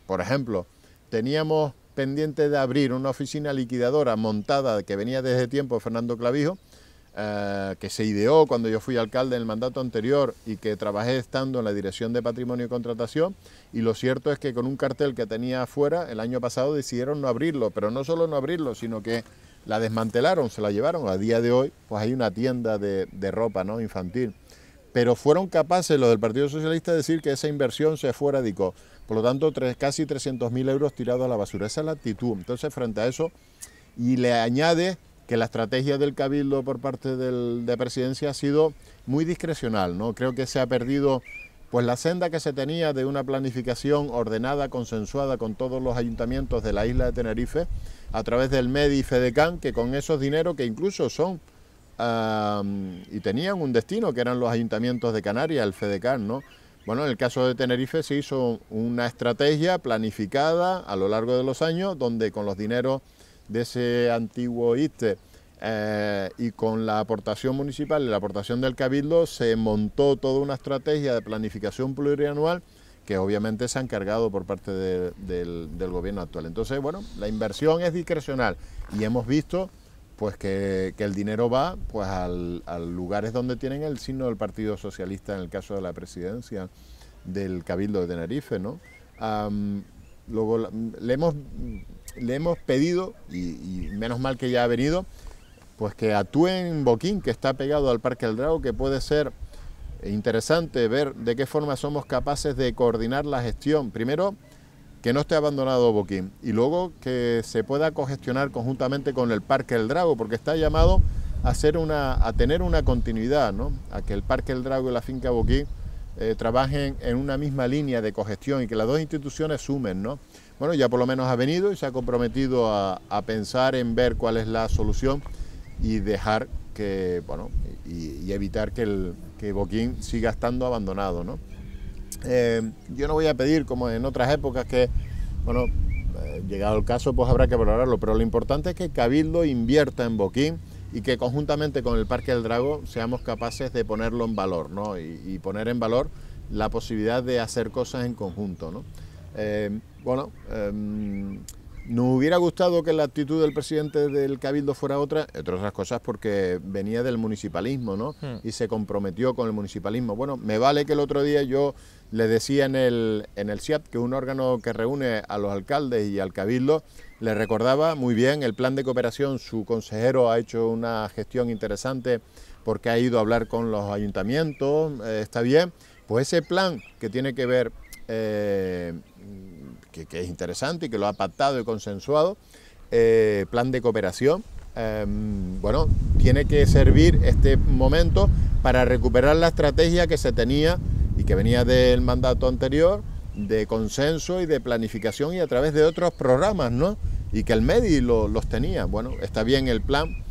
Por ejemplo, teníamos pendiente de abrir una oficina liquidadora montada que venía desde tiempo Fernando Clavijo, eh, que se ideó cuando yo fui alcalde en el mandato anterior y que trabajé estando en la Dirección de Patrimonio y Contratación. Y lo cierto es que con un cartel que tenía afuera el año pasado decidieron no abrirlo, pero no solo no abrirlo, sino que la desmantelaron, se la llevaron. A día de hoy, pues hay una tienda de, ropa ¿no? infantil. Pero fueron capaces los del Partido Socialista de decir que esa inversión se fue radicó. Por lo tanto, tres, casi 300.000 euros tirados a la basura. Esa es la actitud. Entonces, frente a eso, y le añade que la estrategia del Cabildo por parte del, de Presidencia ha sido muy discrecional, ¿no? Creo que se ha perdido pues la senda que se tenía de una planificación ordenada, consensuada con todos los ayuntamientos de la isla de Tenerife, a través del MEDI y FEDECAN, que con esos dineros que incluso son y tenían un destino, que eran los ayuntamientos de Canarias, el FEDECAN, ¿no? Bueno, en el caso de Tenerife se hizo una estrategia planificada a lo largo de los años, donde con los dineros de ese antiguo ISTE eh, y con la aportación municipal y la aportación del Cabildo se montó toda una estrategia de planificación plurianual que obviamente se ha encargado por parte del, gobierno actual. Entonces, bueno, la inversión es discrecional y hemos visto pues que, el dinero va pues al, a lugares donde tienen el signo del Partido Socialista en el caso de la presidencia del Cabildo de Tenerife, ¿no? Luego le hemos, pedido, y, menos mal que ya ha venido, pues que actúe en Boquín, que está pegado al Parque del Drago, que puede ser interesante ver de qué forma somos capaces de coordinar la gestión. Primero, que no esté abandonado Boquín y luego que se pueda cogestionar conjuntamente con el Parque del Drago, porque está llamado a, hacer una, a tener una continuidad, ¿no? a que el Parque del Drago y la finca Boquín eh, trabajen en una misma línea de cogestión y que las dos instituciones sumen, ¿no? Bueno, ya por lo menos ha venido y se ha comprometido a, pensar en ver cuál es la solución y dejar que, bueno, y, evitar que, el, Boquín siga estando abandonado, ¿no? Eh, yo no voy a pedir, como en otras épocas, que, bueno, eh, llegado el caso, pues habrá que valorarlo, pero lo importante es que Cabildo invierta en Boquín y que conjuntamente con el Parque del Drago seamos capaces de ponerlo en valor ¿no? y, poner en valor la posibilidad de hacer cosas en conjunto. ¿no? Eh, bueno, em, nos hubiera gustado que la actitud del presidente del Cabildo fuera otra, entre otras cosas porque venía del municipalismo ¿no? Hmm. y se comprometió con el municipalismo. Bueno, me vale que el otro día yo le decía en el, en el CIAP, que es un órgano que reúne a los alcaldes y al Cabildo, le recordaba muy bien el plan de cooperación, su consejero ha hecho una gestión interesante porque ha ido a hablar con los ayuntamientos, eh, está bien, pues ese plan que tiene que ver, eh, que, es interesante y que lo ha pactado y consensuado, eh, plan de cooperación, em, bueno, tiene que servir este momento para recuperar la estrategia que se tenía y que venía del mandato anterior de consenso y de planificación y a través de otros programas, ¿no? Y que el MEDI los tenía. Bueno, está bien el plan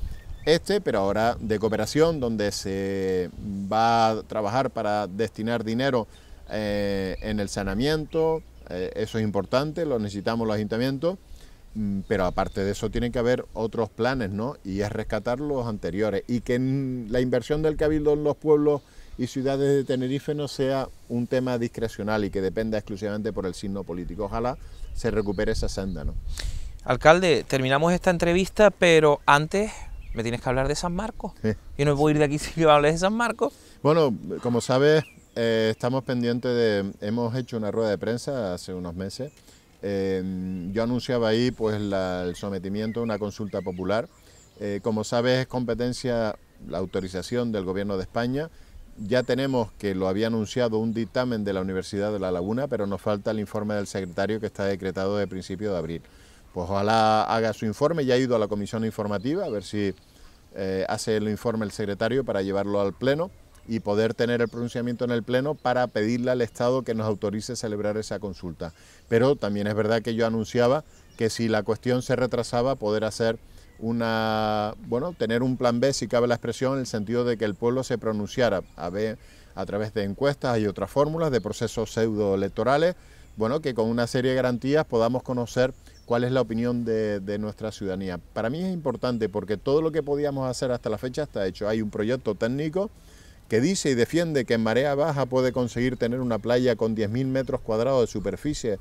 este, pero ahora de cooperación, donde se va a trabajar para destinar dinero eh, en el saneamiento, eh, eso es importante, lo necesitamos los ayuntamientos, mm, pero aparte de eso tienen que haber otros planes, ¿no? Y es rescatar los anteriores y que la inversión del cabildo en los pueblos y ciudades de Tenerife no sea un tema discrecional y que dependa exclusivamente por el signo político. Ojalá se recupere esa senda. ¿no? Alcalde, terminamos esta entrevista, pero antes me tienes que hablar de San Marcos. Yo no puedo ir de aquí si yo hables de San Marcos. Bueno, como sabes, eh, estamos pendientes de... Hemos hecho una rueda de prensa hace unos meses. Eh, yo anunciaba ahí pues el sometimiento a una consulta popular. Eh, como sabes, es competencia la autorización del Gobierno de España ya tenemos, que lo había anunciado, un dictamen de la Universidad de La Laguna, pero nos falta el informe del secretario que está decretado de principio de abril. Pues ojalá haga su informe, ya ha ido a la comisión informativa, a ver si eh, hace el informe el secretario para llevarlo al Pleno y poder tener el pronunciamiento en el Pleno para pedirle al Estado que nos autorice celebrar esa consulta. Pero también es verdad que yo anunciaba que si la cuestión se retrasaba, poder hacer una, bueno, tener un plan B, si cabe la expresión, en el sentido de que el pueblo se pronunciara a, a través de encuestas y otras fórmulas, de procesos pseudoelectorales, bueno, que con una serie de garantías podamos conocer cuál es la opinión de, de, nuestra ciudadanía. Para mí es importante porque todo lo que podíamos hacer hasta la fecha está hecho. Hay un proyecto técnico que dice y defiende que en marea baja puede conseguir tener una playa con 10.000 metros cuadrados de superficie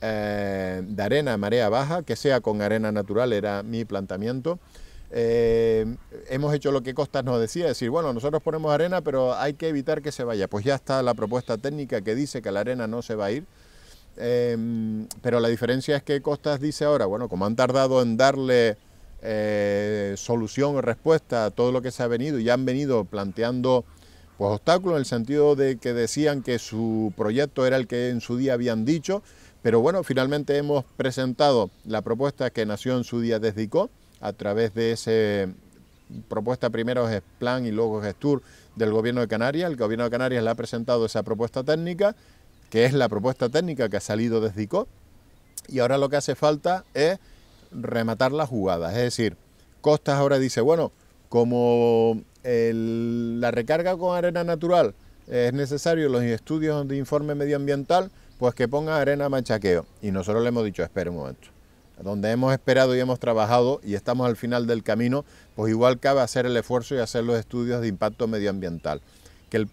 eh, de arena marea baja, que sea con arena natural, era mi planteamiento. Eh, hemos hecho lo que Costas nos decía, decir, bueno, nosotros ponemos arena, pero hay que evitar que se vaya. Pues ya está la propuesta técnica que dice que la arena no se va a ir. Em, pero la diferencia es que Costas dice ahora, bueno, como han tardado en darle eh, solución o respuesta a todo lo que se ha venido y han venido planteando pues obstáculos en el sentido de que decían que su proyecto era el que en su día habían dicho, pero bueno, finalmente hemos presentado la propuesta que nació en su día dedicó a través de ese propuesta primero es plan y luego es tour del gobierno de Canarias. El gobierno de Canarias le ha presentado esa propuesta técnica, que es la propuesta técnica que ha salido desde ICO. Y ahora lo que hace falta es rematar la jugada... Es decir, Costas ahora dice, bueno, como la recarga con arena natural es necesario los estudios de informe medioambiental, pues que ponga arena machaqueo. Y nosotros le hemos dicho, espere un momento. Donde hemos esperado y hemos trabajado y estamos al final del camino, pues igual cabe hacer el esfuerzo y hacer los estudios de impacto medioambiental. Que el,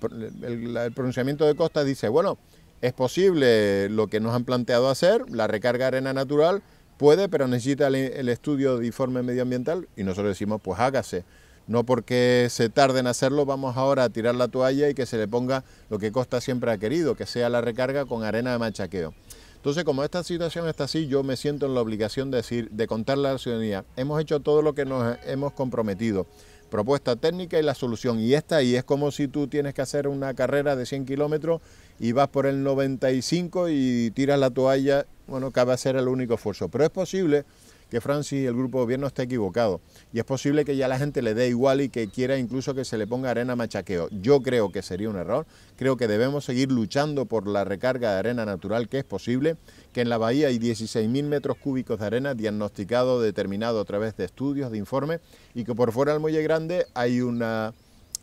pronunciamiento de Costa dice, bueno, es posible lo que nos han planteado hacer, la recarga arena natural, puede, pero necesita el, el estudio de informe medioambiental y nosotros decimos, pues hágase. No porque se tarde en hacerlo, vamos ahora a tirar la toalla y que se le ponga lo que Costa siempre ha querido, que sea la recarga con arena de machaqueo. Entonces, como esta situación está así, yo me siento en la obligación de decir, de contarle a la ciudadanía, hemos hecho todo lo que nos hemos comprometido, propuesta técnica y la solución, y esta ahí es como si tú tienes que hacer una carrera de 100 kilómetros y vas por el 95 y tiras la toalla, bueno, cabe hacer el único esfuerzo, pero es posible que Francis y el grupo de gobierno está equivocado. Y es posible que ya la gente le dé igual y que quiera incluso que se le ponga arena machaqueo. Yo creo que sería un error. Creo que debemos seguir luchando por la recarga de arena natural que es posible, que en la bahía hay 16.000 metros cúbicos de arena diagnosticado, determinado a través de estudios, de informes, y que por fuera del muelle grande hay una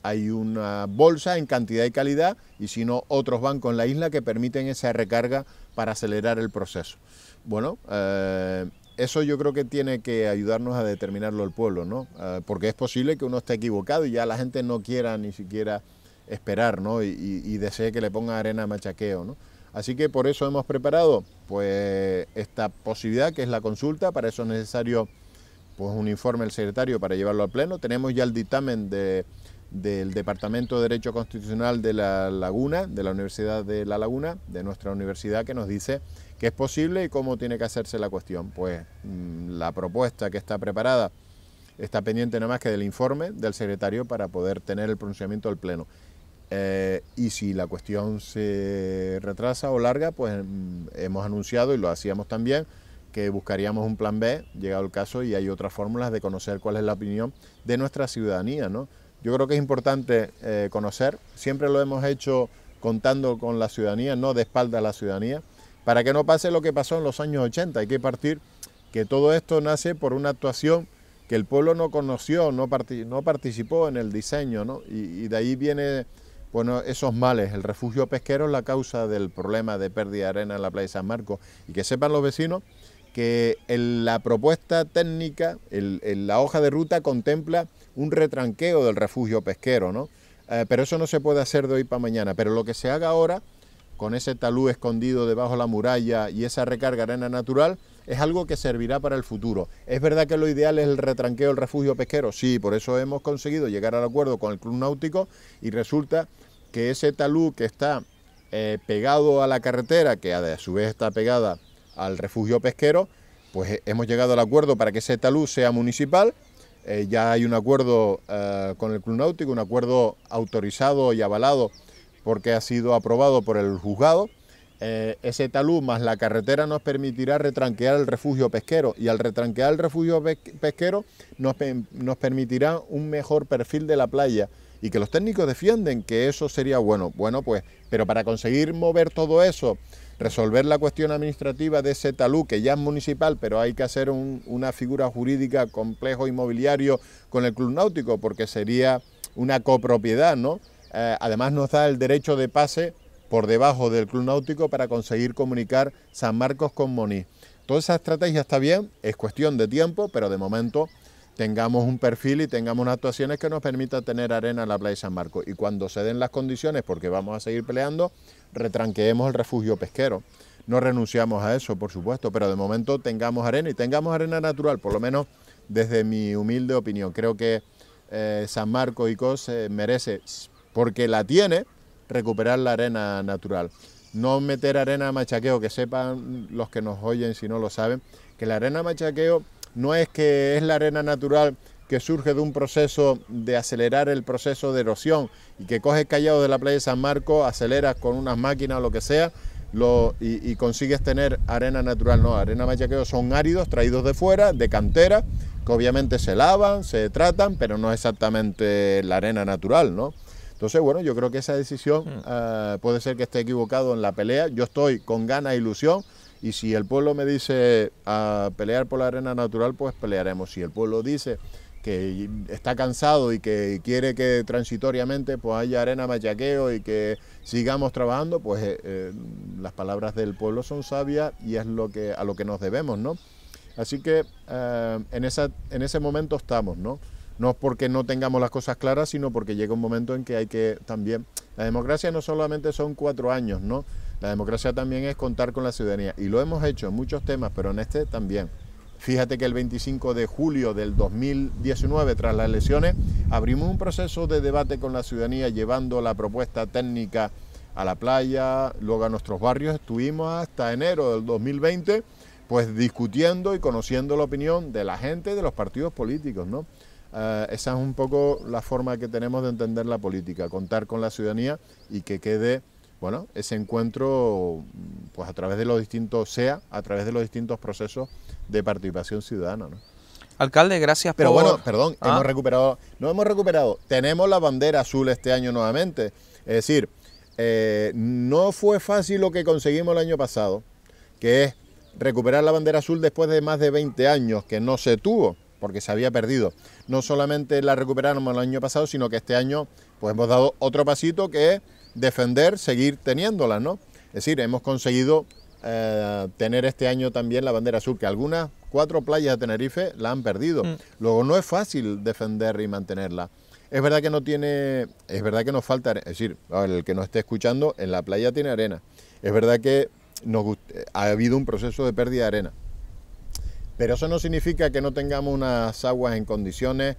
hay una bolsa en cantidad y calidad y si no otros bancos en la isla que permiten esa recarga para acelerar el proceso. Bueno, eh, eso yo creo que tiene que ayudarnos a determinarlo el pueblo, ¿no? Ah, porque es posible que uno esté equivocado y ya la gente no quiera ni siquiera esperar, ¿no? Y, desee que le ponga arena a machaqueo, ¿no? Así que por eso hemos preparado pues esta posibilidad que es la consulta, para eso es necesario pues un informe del secretario para llevarlo al pleno. Tenemos ya el dictamen de, del Departamento de Derecho Constitucional de la Laguna, de la Universidad de La Laguna, de nuestra universidad que nos dice que es posible y cómo tiene que hacerse la cuestión. Pues mm, la propuesta que está preparada está pendiente nada más que del informe del secretario para poder tener el pronunciamiento del Pleno. Eh, y si la cuestión se retrasa o larga, pues mm, hemos anunciado y lo hacíamos también que buscaríamos un plan B, llegado el caso, y hay otras fórmulas de conocer cuál es la opinión de nuestra ciudadanía. ¿no? Yo creo que es importante eh, conocer, siempre lo hemos hecho contando con la ciudadanía, no de espalda a la ciudadanía, para que no pase lo que pasó en los años 80, hay que partir que todo esto nace por una actuación que el pueblo no conoció, no, participó en el diseño, ¿no? y, de ahí viene bueno, esos males. El refugio pesquero es la causa del problema de pérdida de arena en la playa de San Marcos. Y que sepan los vecinos que la propuesta técnica, la hoja de ruta contempla un retranqueo del refugio pesquero, ¿no? Eh, pero eso no se puede hacer de hoy para mañana. Pero lo que se haga ahora con ese talud escondido debajo de la muralla y esa recarga arena natural, es algo que servirá para el futuro. ¿Es verdad que lo ideal es el retranqueo, el refugio pesquero? Sí, por eso hemos conseguido llegar al acuerdo con el Club Náutico y resulta que ese talud que está eh, pegado a la carretera, que a su vez está pegada al refugio pesquero, pues eh, hemos llegado al acuerdo para que ese talud sea municipal. Eh, ya hay un acuerdo con el Club Náutico, un acuerdo autorizado y avalado porque ha sido aprobado por el juzgado. Eh, ese talud más la carretera nos permitirá retranquear el refugio pesquero y al retranquear el refugio pesquero nos, permitirá un mejor perfil de la playa y que los técnicos defienden que eso sería bueno. Bueno, pues, pero para conseguir mover todo eso, resolver la cuestión administrativa de ese talú, que ya es municipal, pero hay que hacer una figura jurídica complejo inmobiliario con el club náutico, porque sería una copropiedad, ¿no? Eh, además nos da el derecho de pase por debajo del Club Náutico para conseguir comunicar San Marcos con Moniz. Toda esa estrategia está bien, es cuestión de tiempo, pero de momento tengamos un perfil y tengamos unas actuaciones que nos permita tener arena en la playa de San Marcos. Y cuando se den las condiciones, porque vamos a seguir peleando, retranqueemos el refugio pesquero. No renunciamos a eso, por supuesto, pero de momento tengamos arena y tengamos arena natural, por lo menos desde mi humilde opinión. Creo que eh, San Marcos y Cos eh, merece porque la tiene, recuperar la arena natural. No meter arena machaqueo, que sepan los que nos oyen si no lo saben, que la arena machaqueo no es que es la arena natural que surge de un proceso de acelerar el proceso de erosión y que coges callado de la playa de San Marco, aceleras con unas máquinas o lo que sea y, consigues tener arena natural. No, arena machaqueo son áridos traídos de fuera, de cantera, que obviamente se lavan, se tratan, pero no es exactamente la arena natural, ¿no? Entonces, bueno, yo creo que esa decisión hmm. eh, puede ser que esté equivocado en la pelea. Yo estoy con gana e ilusión. Y si el pueblo me dice a pelear por la arena natural, pues pelearemos. Si el pueblo dice que está cansado y que quiere que transitoriamente pues haya arena machaqueo y que sigamos trabajando, pues eh, eh, las palabras del pueblo son sabias y es lo que a lo que nos debemos, ¿no? Así que en, esa, en ese momento estamos, ¿no? No es porque no tengamos las cosas claras, sino porque llega un momento en que hay que también... La democracia no solamente son cuatro años, ¿no? La democracia también es contar con la ciudadanía. Y lo hemos hecho en muchos temas, pero en este también. Fíjate que el 25 de julio del 2019, tras las elecciones, abrimos un proceso de debate con la ciudadanía llevando la propuesta técnica a la playa, luego a nuestros barrios. Estuvimos hasta enero del 2020 pues discutiendo y conociendo la opinión de la gente de los partidos políticos, ¿no? Eh, esa es un poco la forma que tenemos de entender la política, contar con la ciudadanía y que quede bueno, ese encuentro pues a través de los distintos, sea a través de los distintos procesos de participación ciudadana. Alcalde, gracias Pero bueno, perdón, ah. hemos recuperado, no hemos recuperado, tenemos la bandera azul este año nuevamente. Es decir, eh, no fue fácil lo que conseguimos el año pasado, que es recuperar la bandera azul después de más de 20 años que no se tuvo porque se había perdido. No solamente la recuperamos el año pasado, sino que este año pues hemos dado otro pasito que es defender, seguir teniéndola, ¿no? Es decir, hemos conseguido eh, tener este año también la bandera azul, que algunas cuatro playas de Tenerife la han perdido. Mm. Luego no es fácil defender y mantenerla. Es verdad que no tiene, es verdad que nos falta, es decir, el que nos esté escuchando en la playa tiene arena. Es verdad que nos, eh, ha habido un proceso de pérdida de arena. Pero eso no significa que no tengamos unas aguas en condiciones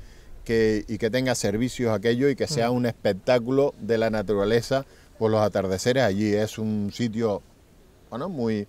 y que tenga servicios aquello y que sea mm. un espectáculo de la naturaleza por los atardeceres allí. Es un sitio bueno, muy,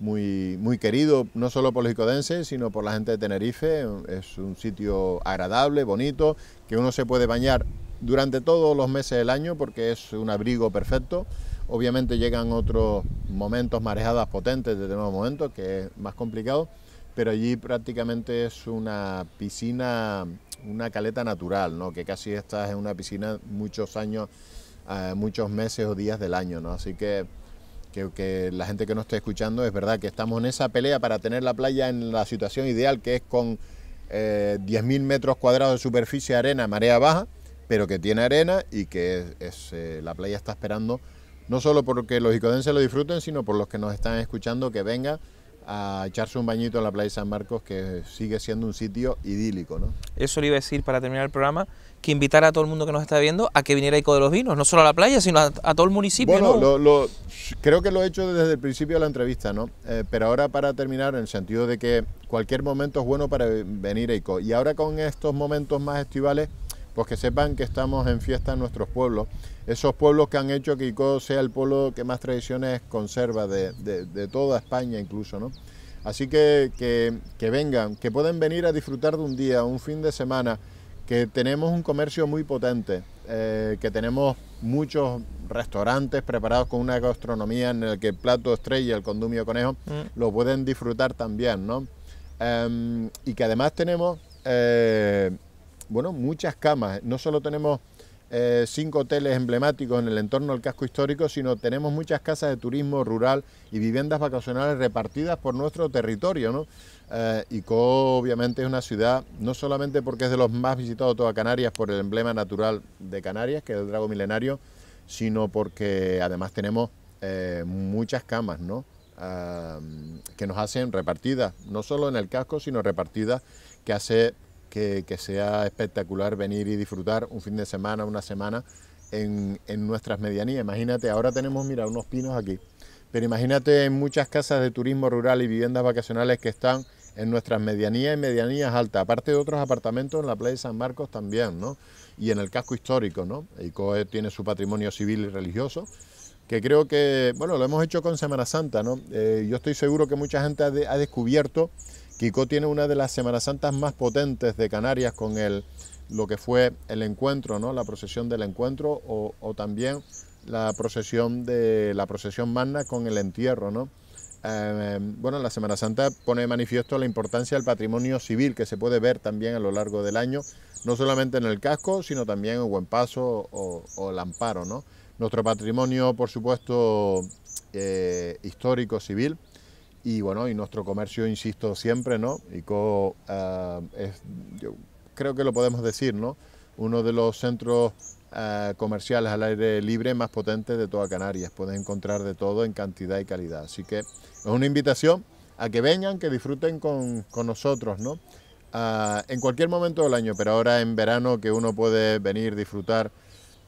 muy, muy querido, no solo por los icodenses, sino por la gente de Tenerife. Es un sitio agradable, bonito, que uno se puede bañar durante todos los meses del año porque es un abrigo perfecto. Obviamente llegan otros momentos, marejadas potentes de nuevos momentos, que es más complicado pero allí prácticamente es una piscina, una caleta natural, ¿no? que casi estás en una piscina muchos años, eh, muchos meses o días del año. ¿no? Así que, que, la gente que nos esté escuchando es verdad que estamos en esa pelea para tener la playa en la situación ideal, que es con 10.000 eh, metros cuadrados de superficie de arena, marea baja, pero que tiene arena y que es, eh, la playa está esperando. No solo porque los icodenses lo disfruten, sino por los que nos están escuchando que venga a echarse un bañito en la playa de San Marcos, que sigue siendo un sitio idílico. ¿no? Eso le iba a decir para terminar el programa, que invitar a todo el mundo que nos está viendo a que viniera Eco de los Vinos, no solo a la playa, sino a, todo el municipio. Bueno, lo, creo que lo he hecho desde el principio de la entrevista, ¿no? Eh, pero ahora para terminar, en el sentido de que cualquier momento es bueno para venir a Eco. Y ahora con estos momentos más estivales, pues que sepan que estamos en fiesta en nuestros pueblos, esos pueblos que han hecho que ICO sea el pueblo que más tradiciones conserva de, toda España incluso, ¿no? Así que, que, vengan, que pueden venir a disfrutar de un día, un fin de semana, que tenemos un comercio muy potente, eh, que tenemos muchos restaurantes preparados con una gastronomía en el que el plato estrella, el condumio conejo, mm. lo pueden disfrutar también, ¿no? Em, y que además tenemos eh, bueno, muchas camas. No solo tenemos eh, cinco hoteles emblemáticos en el entorno del casco histórico, sino tenemos muchas casas de turismo rural y viviendas vacacionales repartidas por nuestro territorio. ¿no? Eh, y obviamente es una ciudad, no solamente porque es de los más visitados de toda Canarias por el emblema natural de Canarias, que es el Drago Milenario, sino porque además tenemos eh, muchas camas ¿no? Ah, que nos hacen repartidas, no solo en el casco, sino repartidas que hace que, sea espectacular venir y disfrutar un fin de semana, una semana en, nuestras medianías. Imagínate, ahora tenemos, mira, unos pinos aquí, pero imagínate en muchas casas de turismo rural y viviendas vacacionales que están en nuestras medianías y medianías altas, aparte de otros apartamentos en la playa de San Marcos también, ¿no? Y en el casco histórico, ¿no? ICOE tiene su patrimonio civil y religioso, que creo que, bueno, lo hemos hecho con Semana Santa, ¿no? Eh, yo estoy seguro que mucha gente ha descubierto Kiko tiene una de las Semanas Santas más potentes de Canarias con el, lo que fue el encuentro, ¿no? la procesión del encuentro o, también la procesión de la procesión magna con el entierro. ¿no? Eh, bueno, la Semana Santa pone de manifiesto la importancia del patrimonio civil que se puede ver también a lo largo del año, no solamente en el casco, sino también en Buen Paso o, el Amparo. ¿no? Nuestro patrimonio, por supuesto, eh, histórico civil y bueno, y nuestro comercio, insisto siempre, ¿no? ...y uh, es, yo creo que lo podemos decir, ¿no? Uno de los centros ah, comerciales al aire libre más potentes de toda Canarias. Puedes encontrar de todo en cantidad y calidad. Así que es una invitación a que vengan, que disfruten con, nosotros, ¿no? Ah, en cualquier momento del año, pero ahora en verano que uno puede venir, disfrutar,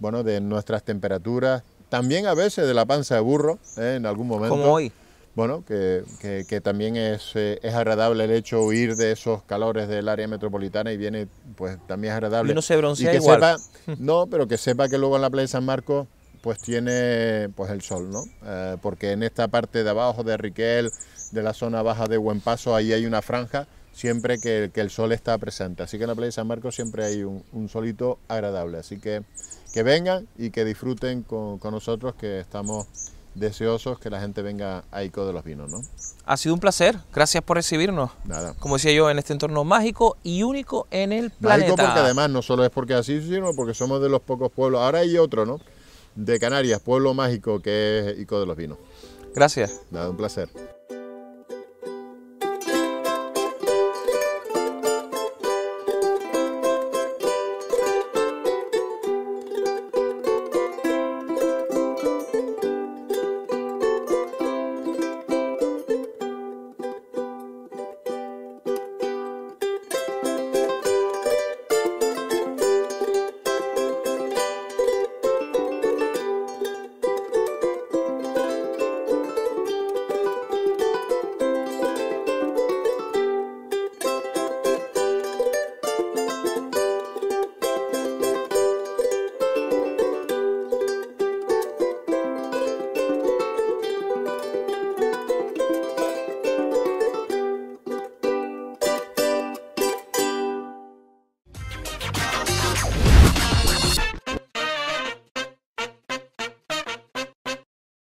bueno, de nuestras temperaturas, también a veces de la panza de burro, ¿eh? en algún momento. Como hoy bueno, que, que, también es, eh, es, agradable el hecho de huir de esos calores del área metropolitana y viene, pues también es agradable. Y no se broncea que Sepa, no, pero que sepa que luego en la playa de San Marcos, pues tiene pues el sol, ¿no? Eh, porque en esta parte de abajo de Riquel, de la zona baja de Buen Paso, ahí hay una franja siempre que, el sol está presente. Así que en la playa de San Marcos siempre hay un, solito agradable. Así que que vengan y que disfruten con, con nosotros que estamos deseosos que la gente venga a ICO de los vinos. ¿no? Ha sido un placer, gracias por recibirnos. Nada. Como decía yo, en este entorno mágico y único en el planeta. Mágico porque además no solo es porque así, sino porque somos de los pocos pueblos, ahora hay otro, ¿no? De Canarias, pueblo mágico que es ICO de los vinos. Gracias. Nada, un placer.